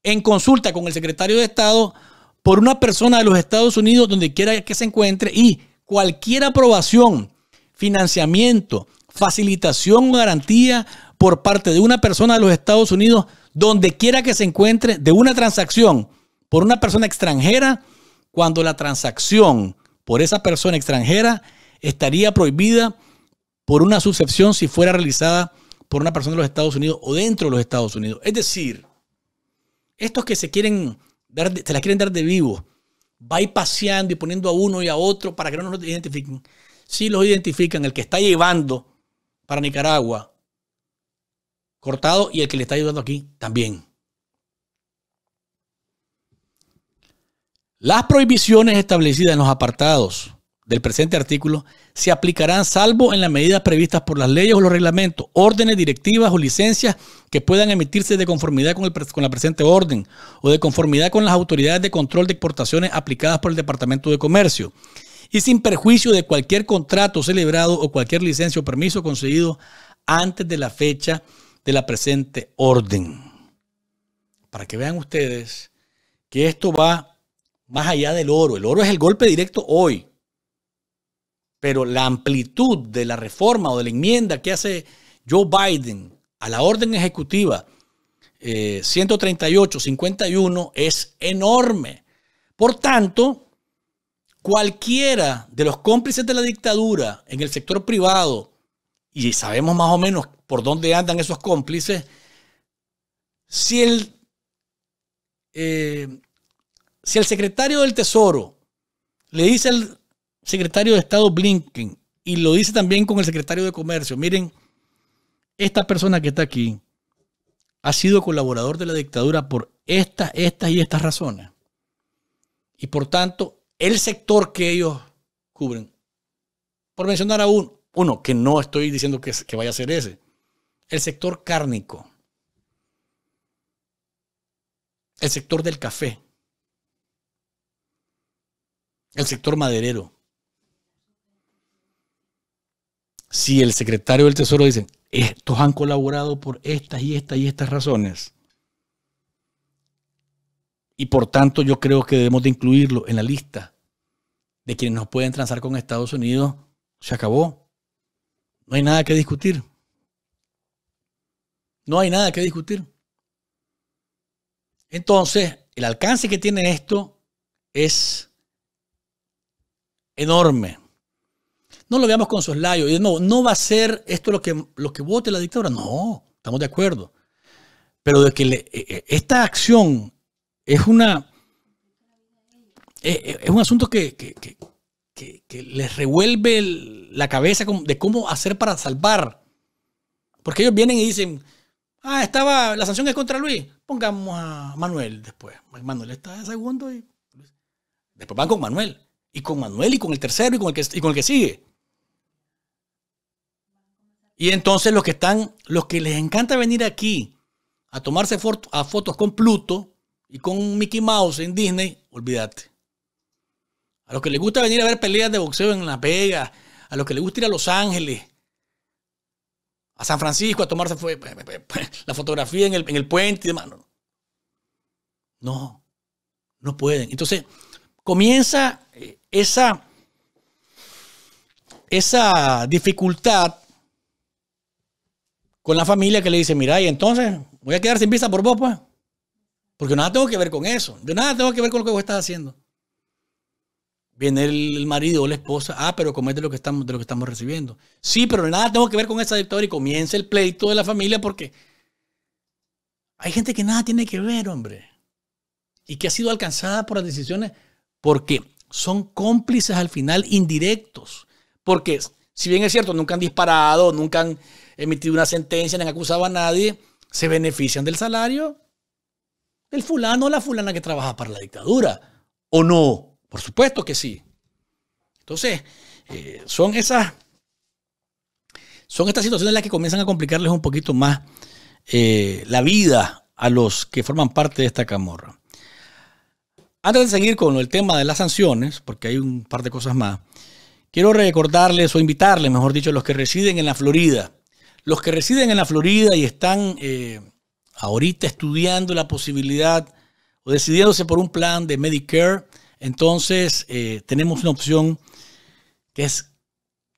en consulta con el secretario de Estado por una persona de los Estados Unidos, donde quiera que se encuentre, y cualquier aprobación, financiamiento, facilitación o garantía por parte de una persona de los Estados Unidos, donde quiera que se encuentre, de una transacción por una persona extranjera, cuando la transacción por esa persona extranjera estaría prohibida por una suscepción si fuera realizada por una persona de los Estados Unidos o dentro de los Estados Unidos. Es decir, estos que se quieren dar, se las quieren dar de vivo, va y paseando y poniendo a uno y a otro para que no nos identifiquen. Si los identifican, el que está llevando para Nicaragua, cortado, y el que le está ayudando aquí también. Las prohibiciones establecidas en los apartados del presente artículo se aplicarán salvo en las medidas previstas por las leyes o los reglamentos, órdenes, directivas o licencias que puedan emitirse de conformidad con, con, la presente orden o de conformidad con las autoridades de control de exportaciones aplicadas por el Departamento de Comercio y sin perjuicio de cualquier contrato celebrado o cualquier licencia o permiso conseguido antes de la fecha de la presente orden. Para que vean ustedes que esto va más allá del oro. El oro es el golpe directo hoy, pero la amplitud de la reforma o de la enmienda que hace Joe Biden a la orden ejecutiva 138-51 eh, es enorme. Por tanto, cualquiera de los cómplices de la dictadura en el sector privado, y sabemos más o menos por dónde andan esos cómplices, si el, eh, si el secretario del Tesoro le dice al secretario de Estado Blinken, y lo dice también con el secretario de Comercio, miren, esta persona que está aquí ha sido colaborador de la dictadura por estas, estas y estas razones. Y por tanto, el sector que ellos cubren. Por mencionar a uno, uno que no estoy diciendo que, que vaya a ser ese, el sector cárnico, el sector del café, el sector maderero. Si el secretario del Tesoro dice, estos han colaborado por estas y estas y estas razones, y por tanto yo creo que debemos de incluirlo en la lista de quienes nos pueden transar con Estados Unidos. Se acabó. No hay nada que discutir. No hay nada que discutir. Entonces, el alcance que tiene esto es enorme. No lo veamos con soslayo. No, no va a ser esto lo que, lo que vote la dictadura. No, estamos de acuerdo. Pero de que e, e, esta acción es una. Eh, eh, es, un asunto que, les revuelve la cabeza de cómo hacer para salvar. Porque ellos vienen y dicen, ah, estaba, la sanción es contra Luis, pongamos a Manuel después. Pues Manuel está de segundo y después van con Manuel. Y con Manuel y con el tercero y con el que, con el que sigue. Y entonces los que están, los que les encanta venir aquí a tomarse a fotos con Pluto, y con Mickey Mouse en Disney, olvídate. A los que les gusta venir a ver peleas de boxeo en La Vegas, a los que les gusta ir a Los Ángeles, a San Francisco a tomarse la fotografía en el, puente y demás. No, no pueden. Entonces, comienza eh, esa, esa dificultad con la familia que le dice, mira, y entonces voy a quedar sin vista por vos, pues. Porque nada tengo que ver con eso. Yo nada tengo que ver con lo que vos estás haciendo. Viene el marido o la esposa. Ah, pero comete lo que estamos, de lo que estamos recibiendo. Sí, pero nada tengo que ver con esa dictadura. Y comienza el pleito de la familia porque hay gente que nada tiene que ver, hombre. Y que ha sido alcanzada por las decisiones porque son cómplices al final indirectos. Porque si bien es cierto, nunca han disparado, nunca han emitido una sentencia, ni han acusado a nadie, se benefician del salario el fulano o la fulana que trabaja para la dictadura. ¿O no? Por supuesto que sí. Entonces, eh, son esas. Son estas situaciones las que comienzan a complicarles un poquito más eh, la vida a los que forman parte de esta camorra. Antes de seguir con el tema de las sanciones, porque hay un par de cosas más, quiero recordarles o invitarles, mejor dicho, a los que residen en la Florida. Los que residen en la Florida y están eh, ahorita estudiando la posibilidad o decidiéndose por un plan de Medicare, entonces eh, tenemos una opción que es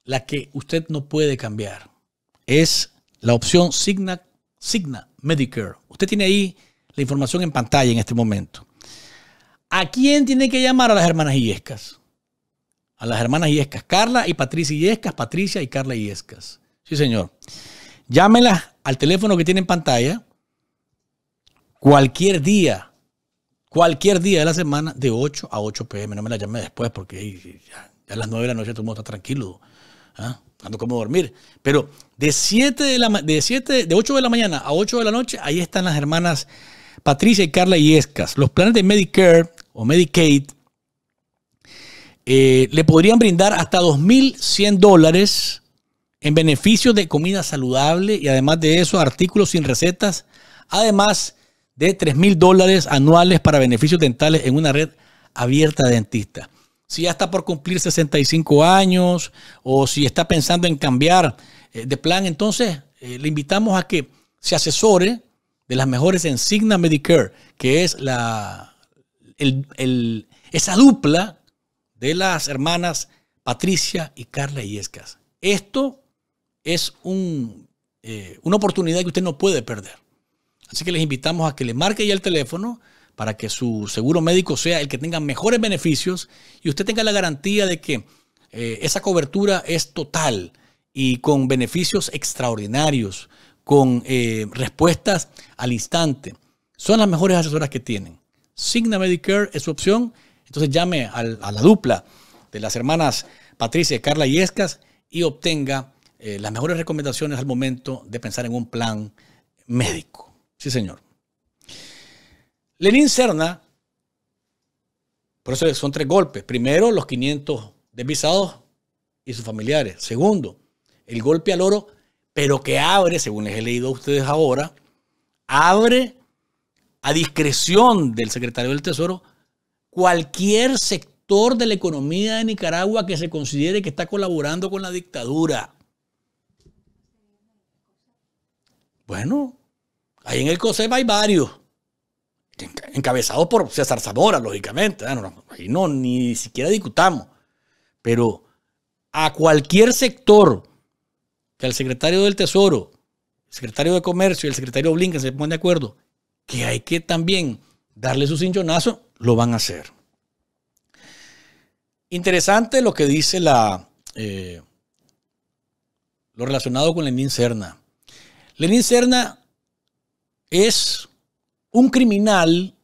la que usted no puede cambiar. Es la opción Signa, Signa Medicare. Usted tiene ahí la información en pantalla en este momento. ¿A quién tiene que llamar a las hermanas Iescas? A las hermanas Iescas, Carla y Patricia Iescas, Patricia y Carla Iescas. Sí, señor. Llámenlas al teléfono que tiene en pantalla, cualquier día, cualquier día de la semana, de 8 a 8 pm. No me la llame después porque ya, a las 9 de la noche todo el mundo está tranquilo. ¿ah? Ando como dormir. Pero de 7 de la de 7, de 8 de la mañana a 8 de la noche, ahí están las hermanas Patricia y Carla Iescas. Los planes de Medicare o Medicaid eh, le podrían brindar hasta 2.100 dólares en beneficio de comida saludable y además de eso artículos sin recetas. Además de 3 mil dólares anuales para beneficios dentales en una red abierta de dentistas. Si ya está por cumplir 65 años o si está pensando en cambiar eh, de plan, entonces eh, le invitamos a que se asesore de las mejores en Signa Medicare, que es la, esa dupla de las hermanas Patricia y Carla Iescas. Esto es eh, una oportunidad que usted no puede perder. Así que les invitamos a que le marque ya el teléfono para que su seguro médico sea el que tenga mejores beneficios y usted tenga la garantía de que eh, esa cobertura es total y con beneficios extraordinarios, con eh, respuestas al instante. Son las mejores asesoras que tienen. Signa Medicare es su opción. Entonces llame a la dupla de las hermanas Patricia y Carla y obtenga eh, las mejores recomendaciones al momento de pensar en un plan médico. Sí, señor. Lenin Serna, por eso son tres golpes. Primero, los 500 desvisados y sus familiares. Segundo, el golpe al oro, pero que abre, según les he leído a ustedes ahora, abre a discreción del secretario del Tesoro cualquier sector de la economía de Nicaragua que se considere que está colaborando con la dictadura. Bueno, Ahí en el COSEM hay varios. Encabezados por César Zamora, lógicamente. Ah, ahí no, ni siquiera discutamos. Pero a cualquier sector que el secretario del Tesoro, el secretario de Comercio y el secretario Blinken se pongan de acuerdo, que hay que también darle su cinchonazo, lo van a hacer. Interesante lo que dice la, eh, lo relacionado con Lenín Serna. Lenín Serna es un criminal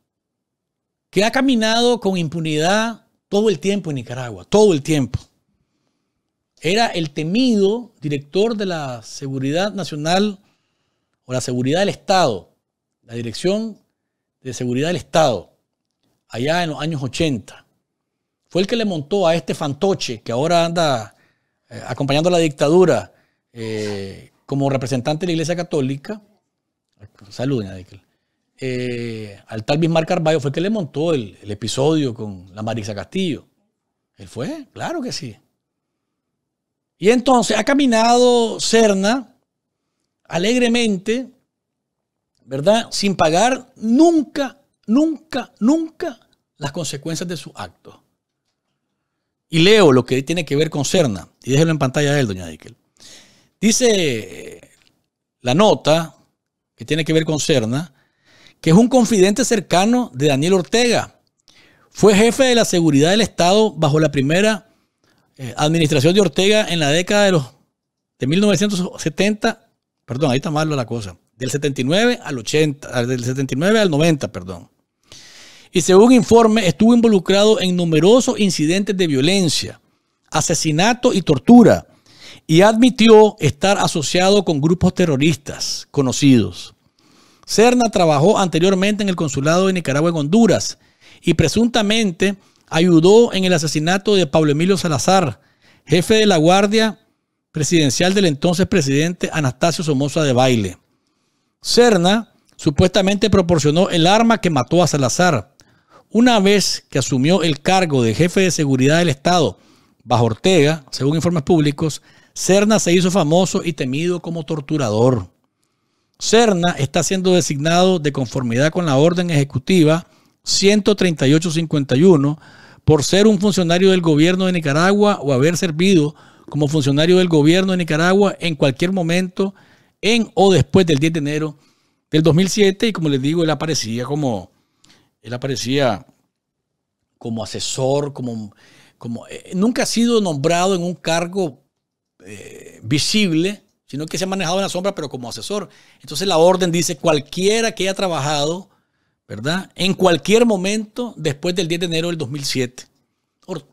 que ha caminado con impunidad todo el tiempo en Nicaragua, todo el tiempo. Era el temido director de la Seguridad Nacional o la Seguridad del Estado, la Dirección de Seguridad del Estado, allá en los años 80. Fue el que le montó a este fantoche que ahora anda eh, acompañando a la dictadura eh, como representante de la Iglesia Católica Salud, doña Eh, al tal Bismarck Carballo fue que le montó el, episodio con la Marisa Castillo. Él fue, claro que sí. Y entonces ha caminado Cerna alegremente, ¿verdad? Sin pagar nunca, nunca, nunca las consecuencias de su acto Y leo lo que tiene que ver con Cerna, y déjelo en pantalla a él, doña Dickel. Dice eh, la nota que tiene que ver con Cerna, que es un confidente cercano de Daniel Ortega. Fue jefe de la seguridad del Estado bajo la primera eh, administración de Ortega en la década de los de 1970, perdón, ahí está mal la cosa, del 79 al 80, del 79 al 90, perdón. Y según informe, estuvo involucrado en numerosos incidentes de violencia, asesinato y tortura y admitió estar asociado con grupos terroristas conocidos. Cerna trabajó anteriormente en el consulado de Nicaragua en Honduras y presuntamente ayudó en el asesinato de Pablo Emilio Salazar, jefe de la Guardia Presidencial del entonces presidente Anastasio Somoza de Baile. Cerna supuestamente proporcionó el arma que mató a Salazar. Una vez que asumió el cargo de jefe de seguridad del Estado bajo Ortega, según informes públicos, Cerna se hizo famoso y temido como torturador. Cerna está siendo designado de conformidad con la orden ejecutiva 13851 por ser un funcionario del gobierno de Nicaragua o haber servido como funcionario del gobierno de Nicaragua en cualquier momento en o después del 10 de enero del 2007 y como les digo, él aparecía como él aparecía como asesor, como como eh, nunca ha sido nombrado en un cargo eh, visible, sino que se ha manejado en la sombra, pero como asesor. Entonces la orden dice, cualquiera que haya trabajado, ¿verdad? En cualquier momento después del 10 de enero del 2007.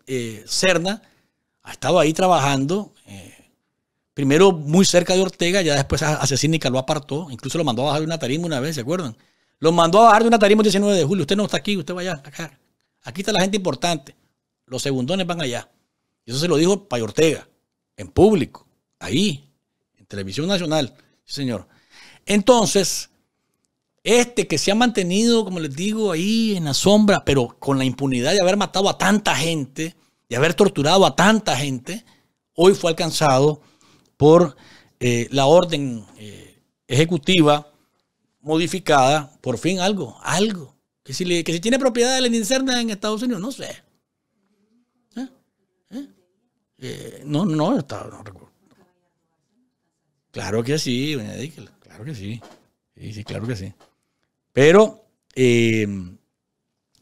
Eh, Cerna ha estado ahí trabajando, eh, primero muy cerca de Ortega, ya después Asesínica lo apartó, incluso lo mandó a bajar de una tarima una vez, ¿se acuerdan? Lo mandó a bajar de una tarima el 19 de julio, usted no está aquí, usted vaya acá. Aquí está la gente importante, los segundones van allá. Eso se lo dijo para Ortega en público, ahí, en televisión nacional, señor. Entonces, este que se ha mantenido, como les digo, ahí en la sombra, pero con la impunidad de haber matado a tanta gente, de haber torturado a tanta gente, hoy fue alcanzado por eh, la orden eh, ejecutiva modificada, por fin algo, algo. Que si, tiene que de tiene propiedad en Estados Unidos, no sé. Eh, no, no, no recuerdo. Claro que sí, doña claro que sí. Sí, sí, claro que sí. Pero, eh,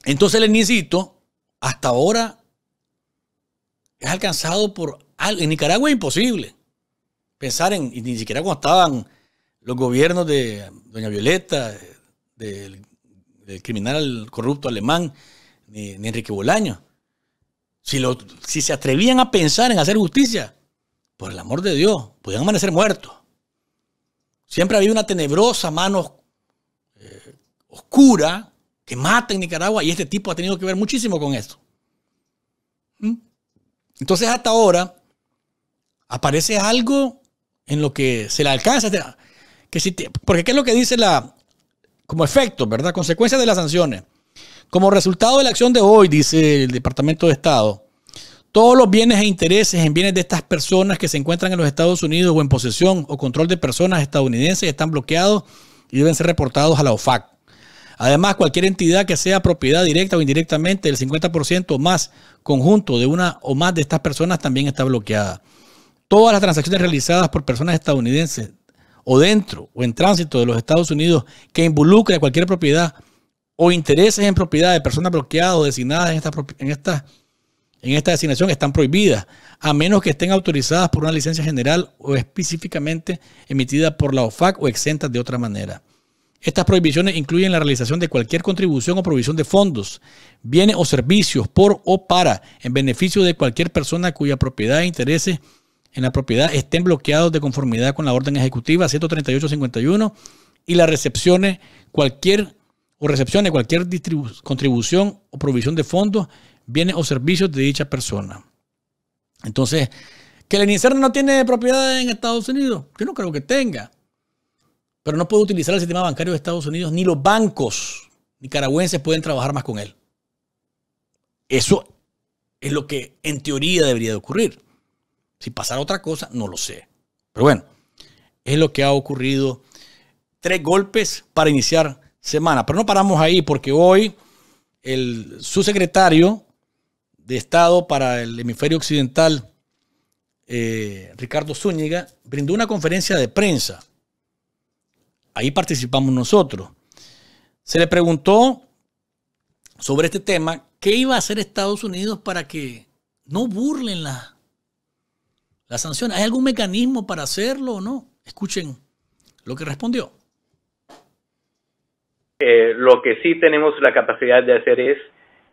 entonces el necesito hasta ahora, es alcanzado por algo. En Nicaragua es imposible pensar en, y ni siquiera cuando estaban los gobiernos de doña Violeta, del, criminal corrupto alemán, ni Enrique Bolaño si, se atrevían a pensar en hacer justicia, por el amor de Dios, podían amanecer muertos. Siempre ha habido una tenebrosa mano eh, oscura que mata en Nicaragua y este tipo ha tenido que ver muchísimo con esto. ¿Mm? Entonces hasta ahora aparece algo en lo que se le alcanza. Que porque qué es lo que dice la, como efecto, ¿verdad? Consecuencia de las sanciones. Como resultado de la acción de hoy, dice el Departamento de Estado, todos los bienes e intereses en bienes de estas personas que se encuentran en los Estados Unidos o en posesión o control de personas estadounidenses están bloqueados y deben ser reportados a la OFAC. Además, cualquier entidad que sea propiedad directa o indirectamente del 50% o más conjunto de una o más de estas personas también está bloqueada. Todas las transacciones realizadas por personas estadounidenses o dentro o en tránsito de los Estados Unidos que involucre a cualquier propiedad o intereses en propiedad de personas bloqueadas o designadas en esta, en en esta designación están prohibidas, a menos que estén autorizadas por una licencia general o específicamente emitida por la OFAC o exentas de otra manera. Estas prohibiciones incluyen la realización de cualquier contribución o provisión de fondos, bienes o servicios por o para en beneficio de cualquier persona cuya propiedad e intereses en la propiedad estén bloqueados de conformidad con la orden ejecutiva 13851 y las recepciones cualquier o recepción de cualquier contribución o provisión de fondos, bienes o servicios de dicha persona. Entonces, que el INICER no tiene propiedad en Estados Unidos, yo no creo que tenga. Pero no puede utilizar el sistema bancario de Estados Unidos, ni los bancos nicaragüenses pueden trabajar más con él. Eso es lo que en teoría debería de ocurrir. Si pasara otra cosa, no lo sé. Pero bueno, es lo que ha ocurrido. Tres golpes para iniciar semana. Pero no paramos ahí porque hoy el subsecretario de Estado para el hemisferio occidental, eh, Ricardo Zúñiga, brindó una conferencia de prensa. Ahí participamos nosotros. Se le preguntó sobre este tema, ¿qué iba a hacer Estados Unidos para que no burlen las la sanciones? ¿Hay algún mecanismo para hacerlo o no? Escuchen lo que respondió. Eh, lo que sí tenemos la capacidad de hacer es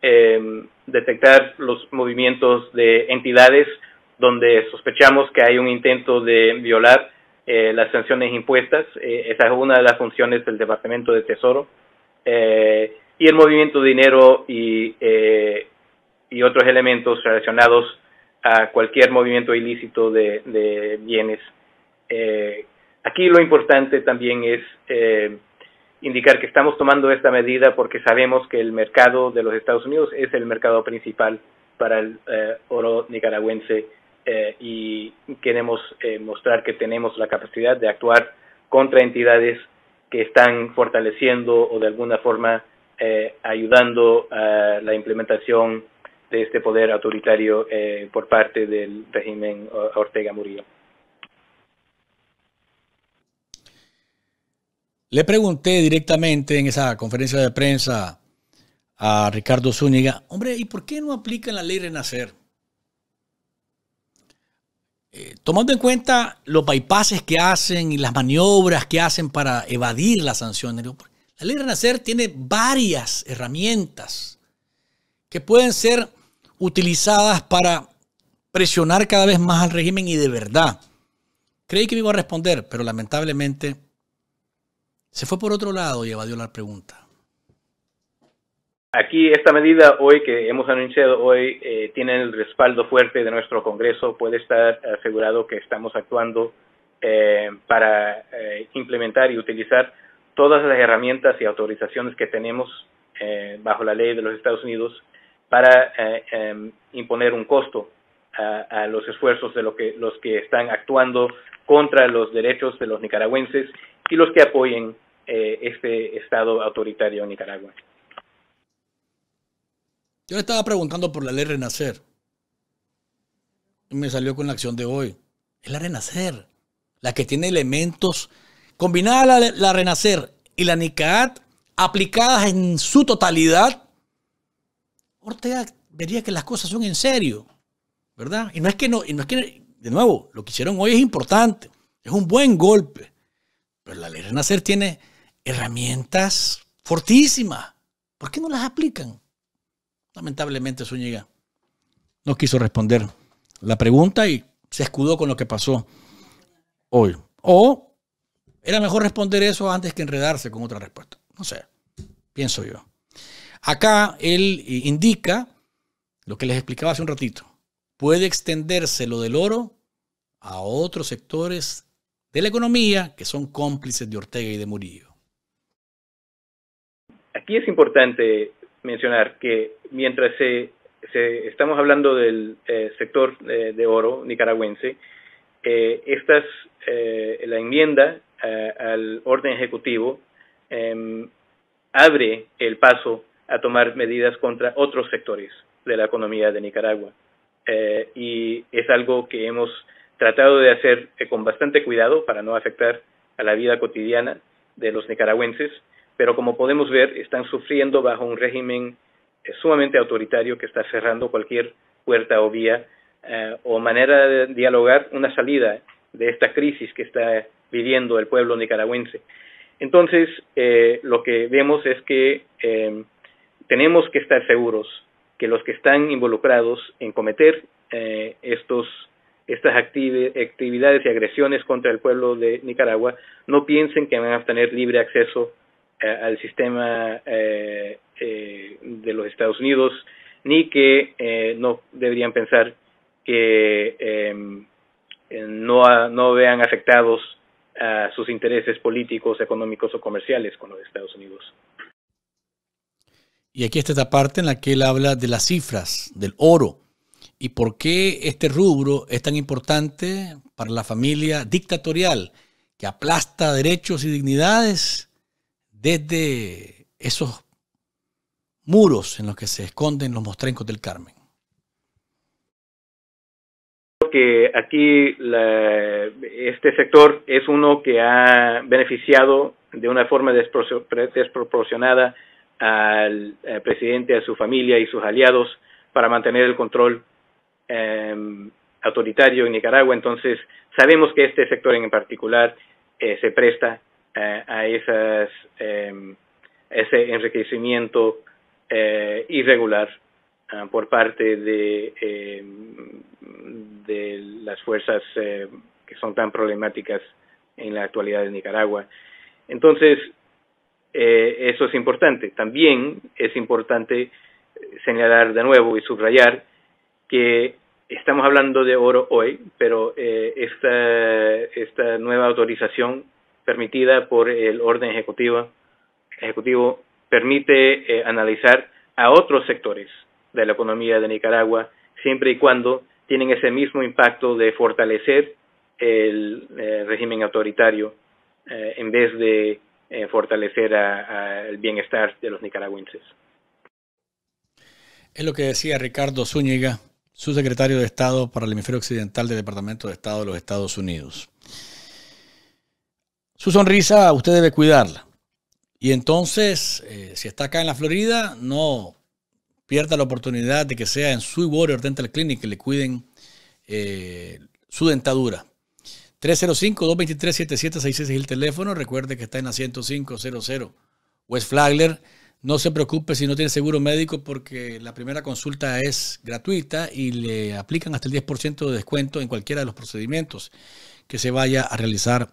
eh, detectar los movimientos de entidades donde sospechamos que hay un intento de violar eh, las sanciones impuestas. esa es una de las funciones del Departamento de Tesoro. y el movimiento de dinero y, otros elementos relacionados a cualquier movimiento ilícito de, de bienes. aquí lo importante también es indicar que estamos tomando esta medida porque sabemos que el mercado de los Estados Unidos es el mercado principal para el eh, oro nicaragüense eh, y queremos eh, mostrar que tenemos la capacidad de actuar contra entidades que están fortaleciendo o de alguna forma ayudando a la implementación de este poder autoritario por parte del régimen Ortega Murillo. Le pregunté directamente en esa conferencia de prensa a Ricardo Zúñiga, hombre, ¿y por qué no aplican la ley Renacer? Eh, tomando en cuenta los bypasses que hacen y las maniobras que hacen para evadir las sanciones, pues, la ley Renacer tiene varias herramientas que pueden ser utilizadas para presionar cada vez más al régimen y de verdad. Creí que me iba a responder, pero lamentablemente se fue por otro lado y evadió la pregunta. Aquí esta medida hoy que hemos anunciado hoy eh, tiene el respaldo fuerte de nuestro Congreso. Puede estar asegurado que estamos actuando eh, para eh, implementar y utilizar todas las herramientas y autorizaciones que tenemos bajo la ley de los Estados Unidos para em, imponer un costo a, los esfuerzos de que, los que están actuando contra los derechos de los nicaragüenses y los que apoyen eh, este Estado autoritario en Nicaragua. Yo le estaba preguntando por la ley Renacer. Me salió con la acción de hoy. Es la Renacer, la que tiene elementos. Combinada la, la Renacer y la NICAAT, aplicadas en su totalidad, Ortega vería que las cosas son en serio, ¿verdad? Y no es que no, y no es que, de nuevo, lo que hicieron hoy es importante, es un buen golpe, pero la ley de nacer tiene herramientas fortísimas. ¿Por qué no las aplican? Lamentablemente, Zúñiga no quiso responder la pregunta y se escudó con lo que pasó hoy. O era mejor responder eso antes que enredarse con otra respuesta. No sé, pienso yo. Acá él eh, indica lo que les explicaba hace un ratito. Puede extenderse lo del oro a otros sectores de la economía que son cómplices de Ortega y de Murillo. Aquí es importante mencionar que mientras se, estamos hablando del eh, sector eh, de oro nicaragüense, eh, la enmienda al orden ejecutivo em, abre el paso a tomar medidas contra otros sectores de la economía de Nicaragua. y es algo que hemos tratado de hacer eh, con bastante cuidado para no afectar a la vida cotidiana de los nicaragüenses, pero como podemos ver, están sufriendo bajo un régimen eh, sumamente autoritario que está cerrando cualquier puerta o vía eh, o manera de dialogar una salida de esta crisis que está viviendo el pueblo nicaragüense. Entonces, lo que vemos es que tenemos que estar seguros que los que están involucrados en cometer estos estas actividades y agresiones contra el pueblo de Nicaragua, no piensen que van a tener libre acceso eh, al sistema eh, eh, de los Estados Unidos, ni que no deberían pensar que no, no vean afectados a sus intereses políticos, económicos o comerciales con los Estados Unidos. Y aquí está esta parte en la que él habla de las cifras, del oro y por qué este rubro es tan importante para la familia dictatorial que aplasta derechos y dignidades desde esos muros en los que se esconden los mostrencos del Carmen. Que aquí este sector es uno que ha beneficiado de una forma desproporcionada al presidente, a su familia y sus aliados para mantener el control Em, autoritario en Nicaragua, entonces sabemos que este sector en particular eh, se presta eh, a esas, em, ese enriquecimiento eh, irregular ah, por parte de, em, de las fuerzas que son tan problemáticas en la actualidad de Nicaragua. Entonces, eso es importante. También es importante señalar de nuevo y subrayar que estamos hablando de oro hoy, pero eh, esta, nueva autorización permitida por el orden ejecutivo, ejecutivo permite eh, analizar a otros sectores de la economía de Nicaragua siempre y cuando tienen ese mismo impacto de fortalecer el eh, régimen autoritario en vez de fortalecer el bienestar de los nicaragüenses. Es lo que decía Ricardo Zúñiga, Secretario de Estado para el hemisferio occidental del Departamento de Estado de los Estados Unidos. Su sonrisa usted debe cuidarla. Y entonces, eh, si está acá en la Florida, no pierda la oportunidad de que sea en Sweetwater Dental Clinic que le cuiden eh, su dentadura. 305-223-7766 es el teléfono. Recuerde que está en la 10500 West Flagler. No se preocupe si no tiene seguro médico porque la primera consulta es gratuita y le aplican hasta el 10% de descuento en cualquiera de los procedimientos que se vaya a realizar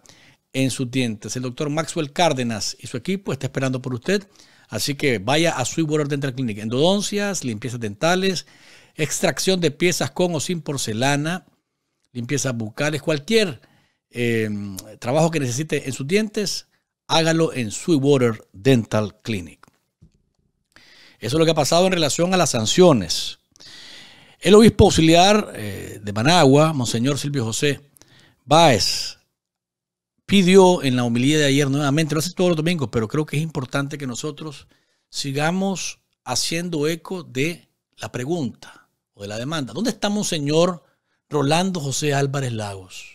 en sus dientes. El doctor Maxwell Cárdenas y su equipo está esperando por usted, así que vaya a Sweetwater Dental Clinic. Endodoncias, limpiezas dentales, extracción de piezas con o sin porcelana, limpiezas bucales, cualquier eh, trabajo que necesite en sus dientes, hágalo en Sweetwater Dental Clinic. Eso es lo que ha pasado en relación a las sanciones. El obispo auxiliar eh, de Managua, Monseñor Silvio José Báez, pidió en la homilía de ayer nuevamente, lo hace todos los domingos, pero creo que es importante que nosotros sigamos haciendo eco de la pregunta o de la demanda. ¿Dónde está Monseñor Rolando José Álvarez Lagos?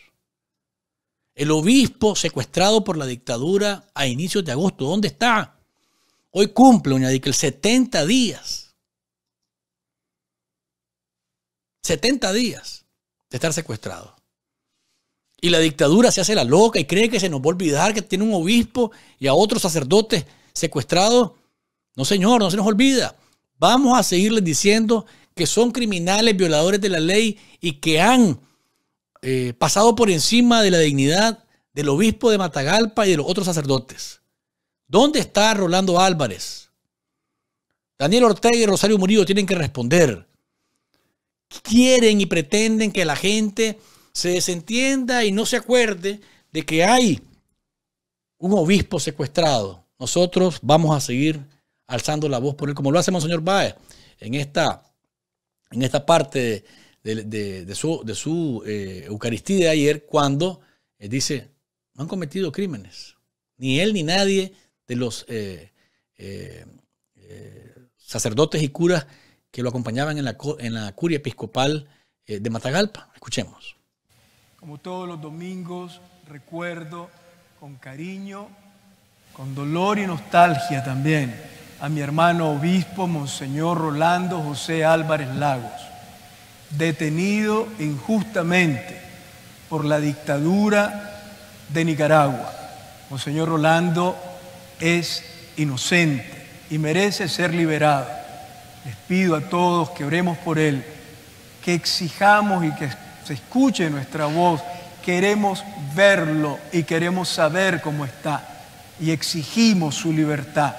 El obispo secuestrado por la dictadura a inicios de agosto, ¿dónde está? Hoy cumple, que 70 días. 70 días de estar secuestrado. Y la dictadura se hace la loca y cree que se nos va a olvidar que tiene un obispo y a otros sacerdotes secuestrados. No, señor, no se nos olvida. Vamos a seguirles diciendo que son criminales, violadores de la ley y que han eh, pasado por encima de la dignidad del obispo de Matagalpa y de los otros sacerdotes. ¿Dónde está Rolando Álvarez? Daniel Ortega y Rosario Murillo tienen que responder. Quieren y pretenden que la gente se desentienda y no se acuerde de que hay un obispo secuestrado. Nosotros vamos a seguir alzando la voz por él, como lo hace Monseñor Báez en esta, en esta parte de, su, eh, Eucaristía de ayer, cuando eh, dice, no han cometido crímenes, ni él ni nadie de los eh, eh, eh, sacerdotes y curas que lo acompañaban en la, en la curia episcopal de Matagalpa. Escuchemos. Como todos los domingos, recuerdo con cariño, con dolor y nostalgia también a mi hermano obispo, Monseñor Rolando José Álvarez Lagos, detenido injustamente por la dictadura de Nicaragua. Monseñor Rolando es inocente y merece ser liberado. Les pido a todos que oremos por él, que exijamos y que se escuche nuestra voz. Queremos verlo y queremos saber cómo está y exigimos su libertad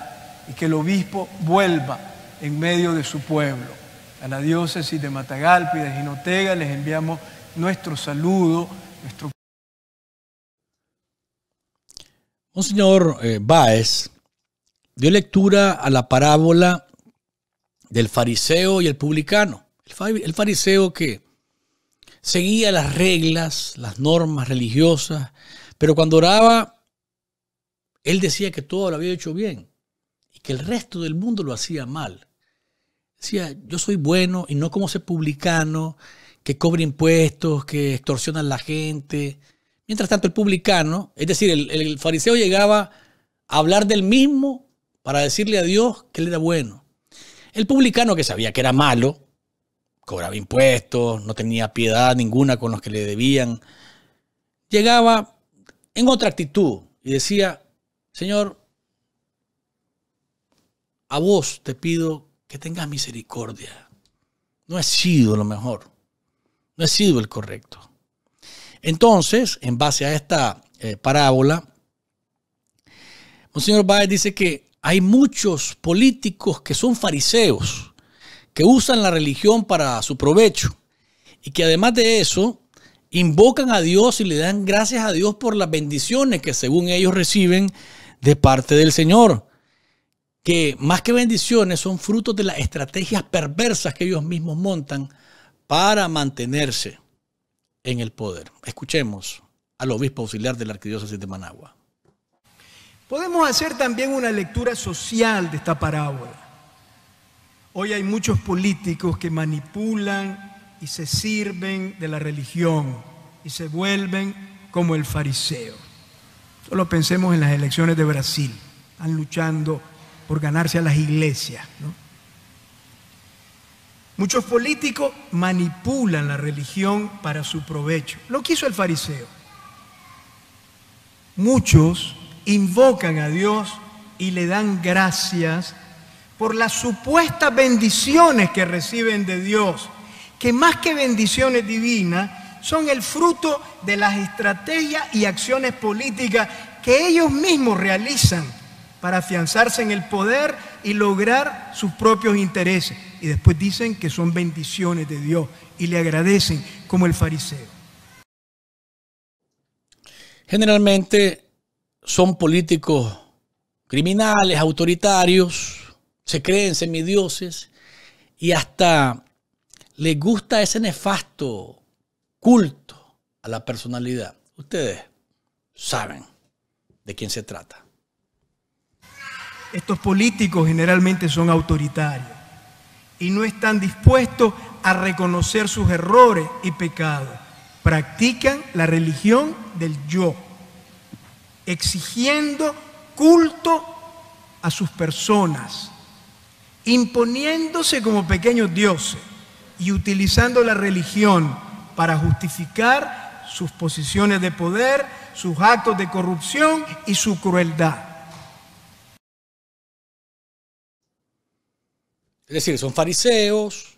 y que el obispo vuelva en medio de su pueblo. A la diócesis de Matagalpa y de Ginotega les enviamos nuestro saludo, nuestro Un señor eh, Báez dio lectura a la parábola del fariseo y el publicano. El, fariseo que seguía las reglas, las normas religiosas, pero cuando oraba, él decía que todo lo había hecho bien y que el resto del mundo lo hacía mal. Decía, yo soy bueno y no como ese publicano que cobra impuestos, que extorsiona a la gente, Mientras tanto, el publicano, es decir, el, fariseo llegaba a hablar del mismo para decirle a Dios que él era bueno. El publicano que sabía que era malo, cobraba impuestos, no tenía piedad ninguna con los que le debían, llegaba en otra actitud y decía, Señor, a vos te pido que tengas misericordia. No he sido lo mejor, no he sido el correcto. Entonces, en base a esta eh, parábola, Monseñor Báez dice que hay muchos políticos que son fariseos, que usan la religión para su provecho y que además de eso invocan a Dios y le dan gracias a Dios por las bendiciones que según ellos reciben de parte del Señor. Que más que bendiciones son frutos de las estrategias perversas que ellos mismos montan para mantenerse en el poder. Escuchemos al obispo auxiliar de la arquidiócesis de Managua. Podemos hacer también una lectura social de esta parábola. Hoy hay muchos políticos que manipulan y se sirven de la religión y se vuelven como el fariseo. Solo pensemos en las elecciones de Brasil. Están luchando por ganarse a las iglesias. ¿no? Muchos políticos manipulan la religión para su provecho. Lo quiso el fariseo. Muchos invocan a Dios y le dan gracias por las supuestas bendiciones que reciben de Dios, que más que bendiciones divinas, son el fruto de las estrategias y acciones políticas que ellos mismos realizan para afianzarse en el poder y lograr sus propios intereses. Y después dicen que son bendiciones de Dios y le agradecen como el fariseo. Generalmente son políticos criminales, autoritarios, se creen semidioses y hasta les gusta ese nefasto culto a la personalidad. Ustedes saben de quién se trata. Estos políticos generalmente son autoritarios y no están dispuestos a reconocer sus errores y pecados. Practican la religión del yo, exigiendo culto a sus personas, imponiéndose como pequeños dioses y utilizando la religión para justificar sus posiciones de poder, sus actos de corrupción y su crueldad. Es decir, son fariseos,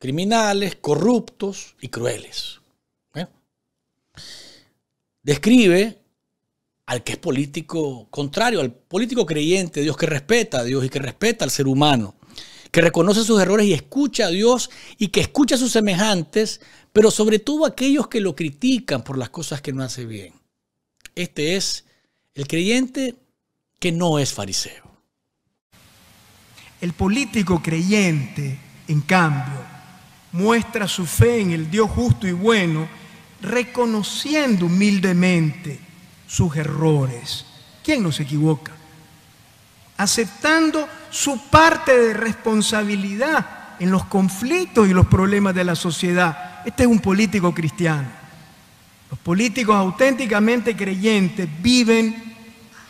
criminales, corruptos y crueles. Describe al que es político contrario, al político creyente, Dios que respeta a Dios y que respeta al ser humano, que reconoce sus errores y escucha a Dios y que escucha a sus semejantes, pero sobre todo aquellos que lo critican por las cosas que no hace bien. Este es el creyente que no es fariseo. El político creyente, en cambio, muestra su fe en el Dios justo y bueno, reconociendo humildemente sus errores. ¿Quién no se equivoca? Aceptando su parte de responsabilidad en los conflictos y los problemas de la sociedad. Este es un político cristiano. Los políticos auténticamente creyentes viven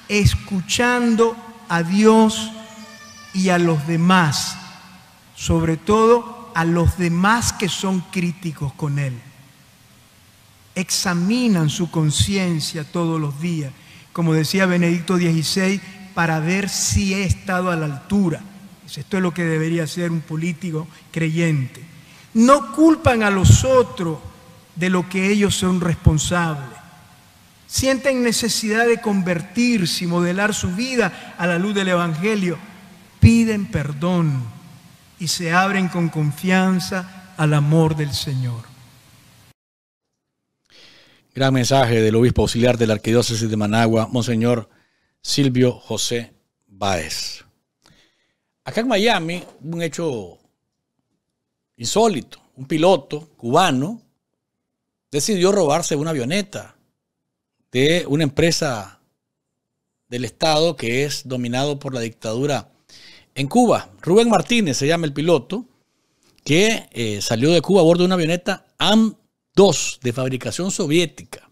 escuchando a Dios y a los demás, sobre todo a los demás que son críticos con Él. Examinan su conciencia todos los días, como decía Benedicto XVI, para ver si he estado a la altura. Pues esto es lo que debería hacer un político creyente. No culpan a los otros de lo que ellos son responsables sienten necesidad de convertirse y modelar su vida a la luz del Evangelio, piden perdón y se abren con confianza al amor del Señor. Gran mensaje del obispo auxiliar de la Arquidiócesis de Managua, Monseñor Silvio José Báez. Acá en Miami, un hecho insólito. Un piloto cubano decidió robarse una avioneta de una empresa del Estado que es dominado por la dictadura en Cuba. Rubén Martínez se llama el piloto, que eh, salió de Cuba a bordo de una avioneta AM-2 de fabricación soviética.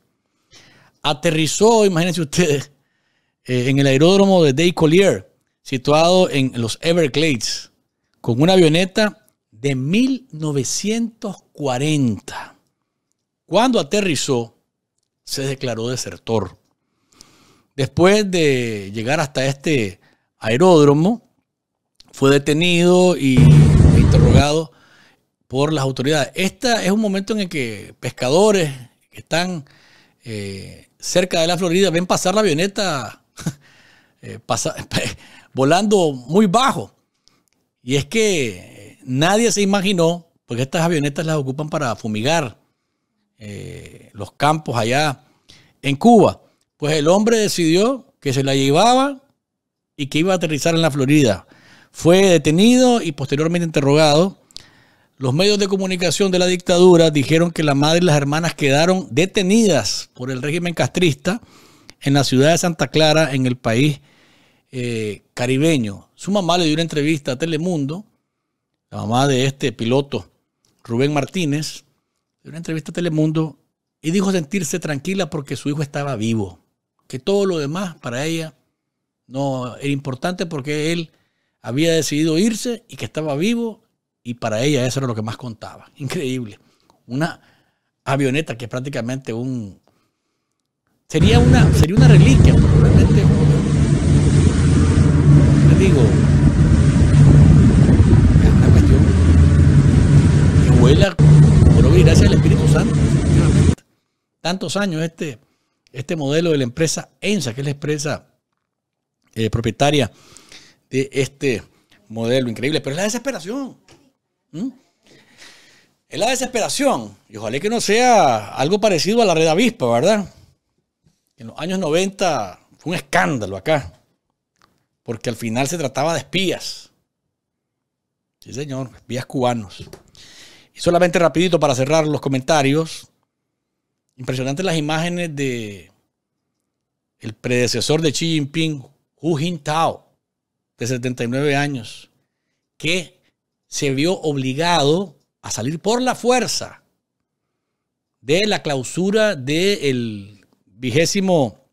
Aterrizó, imagínense ustedes, eh, en el aeródromo de Day Collier, situado en los Everglades, con una avioneta de 1940. Cuando aterrizó, se declaró desertor. Después de llegar hasta este aeródromo, fue detenido y, e interrogado por las autoridades. Este es un momento en el que pescadores que están eh, cerca de la Florida ven pasar la avioneta eh, volando muy bajo. Y es que nadie se imaginó, porque estas avionetas las ocupan para fumigar eh, los campos allá en Cuba. Pues el hombre decidió que se la llevaba y que iba a aterrizar en la Florida. Fue detenido y posteriormente interrogado. Los medios de comunicación de la dictadura dijeron que la madre y las hermanas quedaron detenidas por el régimen castrista en la ciudad de Santa Clara, en el país eh, caribeño. Su mamá le dio una entrevista a Telemundo, la mamá de este piloto, Rubén Martínez, dio una entrevista a Telemundo y dijo sentirse tranquila porque su hijo estaba vivo, que todo lo demás para ella no era importante porque él había decidido irse y que estaba vivo y para ella eso era lo que más contaba. Increíble. Una avioneta que es prácticamente un... Sería una, sería una reliquia, probablemente les digo, la cuestión que vuela por y Espíritu Santo, Tantos años este, este modelo de la empresa ENSA, que es la empresa eh, propietaria de este modelo increíble. Pero es la desesperación. ¿Mm? Es la desesperación. Y ojalá que no sea algo parecido a la red avispa, ¿verdad? En los años 90 fue un escándalo acá. Porque al final se trataba de espías. Sí, señor, espías cubanos. Y solamente rapidito para cerrar los comentarios. Impresionantes las imágenes de el predecesor de Xi Jinping, Hu Jintao de 79 años, que se vio obligado a salir por la fuerza de la clausura del vigésimo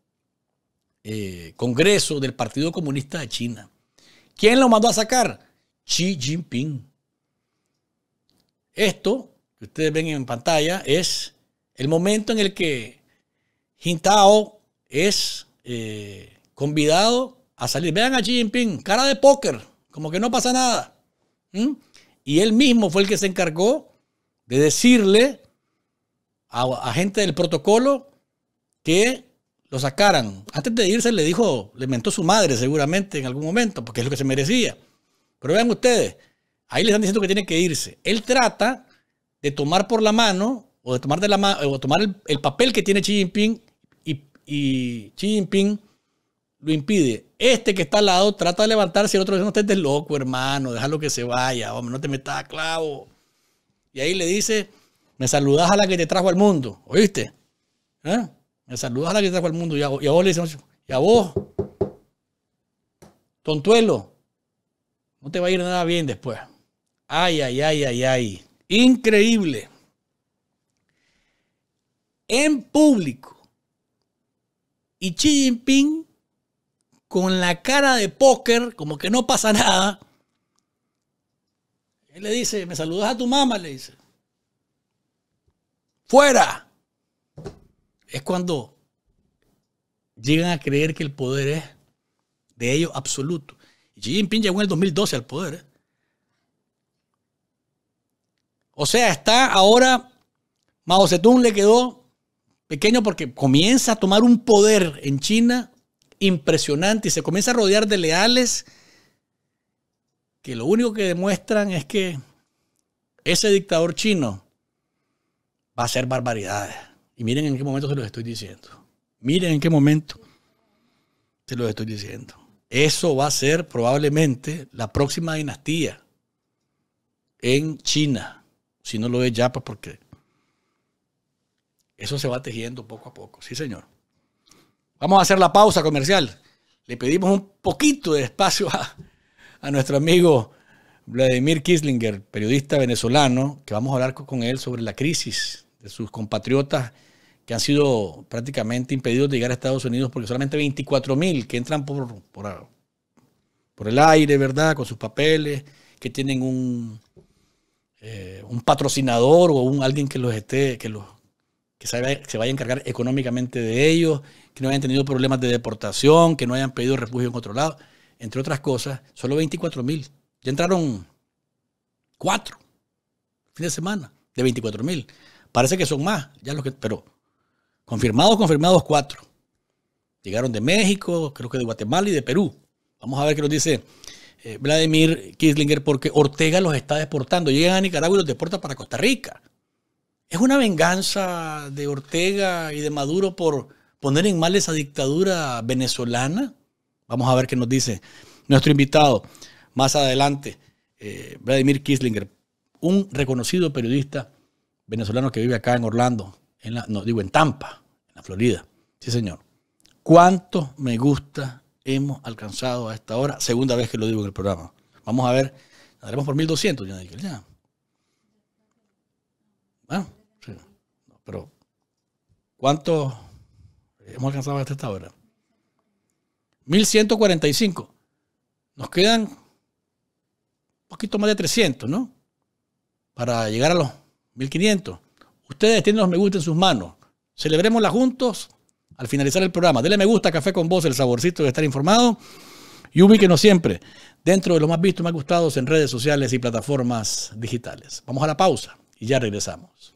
eh, Congreso del Partido Comunista de China. ¿Quién lo mandó a sacar? Xi Jinping. Esto que ustedes ven en pantalla es el momento en el que Jintao es eh, convidado a salir. Vean a Xi Jinping, cara de póker, como que no pasa nada. Y él mismo fue el que se encargó de decirle a, gente del protocolo que lo sacaran. Antes de irse le dijo, le mentó su madre seguramente en algún momento, porque es lo que se merecía. Pero vean ustedes, ahí le están diciendo que tiene que irse. Él trata de tomar por la mano o de tomar, de la o tomar el, papel que tiene Xi Jinping y, y Xi Jinping lo impide. Este que está al lado trata de levantarse y el otro dice, no estés loco, hermano, déjalo que se vaya, hombre, no te metas a clavo. Y ahí le dice, me saludas a la que te trajo al mundo, ¿oíste? ¿Eh? Me saludas a la que te trajo al mundo. Y a, vos le dice y a vos, tontuelo, no te va a ir nada bien después. Ay, ay, ay, ay, ay. Increíble. En público. Y Xi Jinping con la cara de póker, como que no pasa nada. Él le dice, me saludas a tu mamá, le dice. Fuera. Es cuando llegan a creer que el poder es de ellos absoluto. Xi Jinping llegó en el 2012 al poder. ¿eh? O sea, está ahora, Mao Zedong le quedó pequeño porque comienza a tomar un poder en China impresionante y se comienza a rodear de leales que lo único que demuestran es que ese dictador chino va a hacer barbaridades. Y miren en qué momento se los estoy diciendo. Miren en qué momento se los estoy diciendo. Eso va a ser probablemente la próxima dinastía en China. Si no lo es ya, pues porque eso se va tejiendo poco a poco. Sí, señor. Vamos a hacer la pausa comercial. Le pedimos un poquito de espacio a, nuestro amigo Vladimir Kislinger, periodista venezolano, que vamos a hablar con él sobre la crisis de sus compatriotas que han sido prácticamente impedidos de llegar a Estados Unidos porque solamente 24 mil que entran por, por, por, el aire, ¿verdad? Con sus papeles, que tienen un, eh, un patrocinador o un alguien que los esté, que los que se vaya, a encargar económicamente de ellos, que no hayan tenido problemas de deportación, que no hayan pedido refugio en otro lado, entre otras cosas, solo 24 mil. Ya entraron cuatro fin de semana de 24 mil. Parece que son más, ya pero confirmados, confirmados cuatro. Llegaron de México, creo que de Guatemala y de Perú. Vamos a ver qué nos dice eh, Vladimir Kislinger, porque Ortega los está deportando. Llegan a Nicaragua y los deporta para Costa Rica. ¿Es una venganza de Ortega y de Maduro por poner en mal esa dictadura venezolana? Vamos a ver qué nos dice nuestro invitado más adelante, eh, Vladimir Kislinger, un reconocido periodista venezolano que vive acá en Orlando, en la, no digo en Tampa, en la Florida. Sí, señor. ¿Cuánto me gusta hemos alcanzado a esta hora? Segunda vez que lo digo en el programa. Vamos a ver, daremos por 1200, ya. Bueno, pero, ¿cuánto hemos alcanzado hasta esta hora? 1145. Nos quedan un poquito más de 300, ¿no? Para llegar a los 1500. Ustedes tienen los me gusta en sus manos. Celebremosla juntos al finalizar el programa. Dele me gusta Café con Vos, el saborcito de estar informado. Y ubíquenos siempre dentro de los más vistos y más gustados en redes sociales y plataformas digitales. Vamos a la pausa y ya regresamos.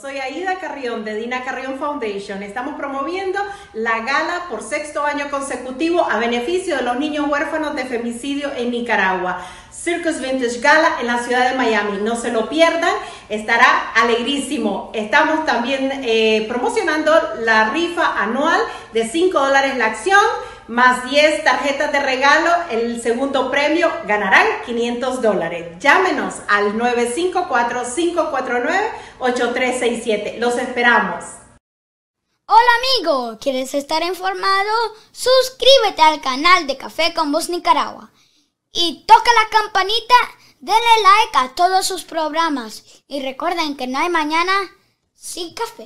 soy Aida Carrión de Dina Carrión Foundation. Estamos promoviendo la gala por sexto año consecutivo a beneficio de los niños huérfanos de femicidio en Nicaragua. Circus Vintage Gala en la ciudad de Miami. No se lo pierdan, estará alegrísimo. Estamos también eh, promocionando la rifa anual de 5 dólares la acción más 10 tarjetas de regalo, el segundo premio ganarán 500 dólares. Llámenos al 954-549-8367. Los esperamos. Hola amigo, ¿quieres estar informado? Suscríbete al canal de Café con Voz Nicaragua y toca la campanita, denle like a todos sus programas y recuerden que no hay mañana sin café.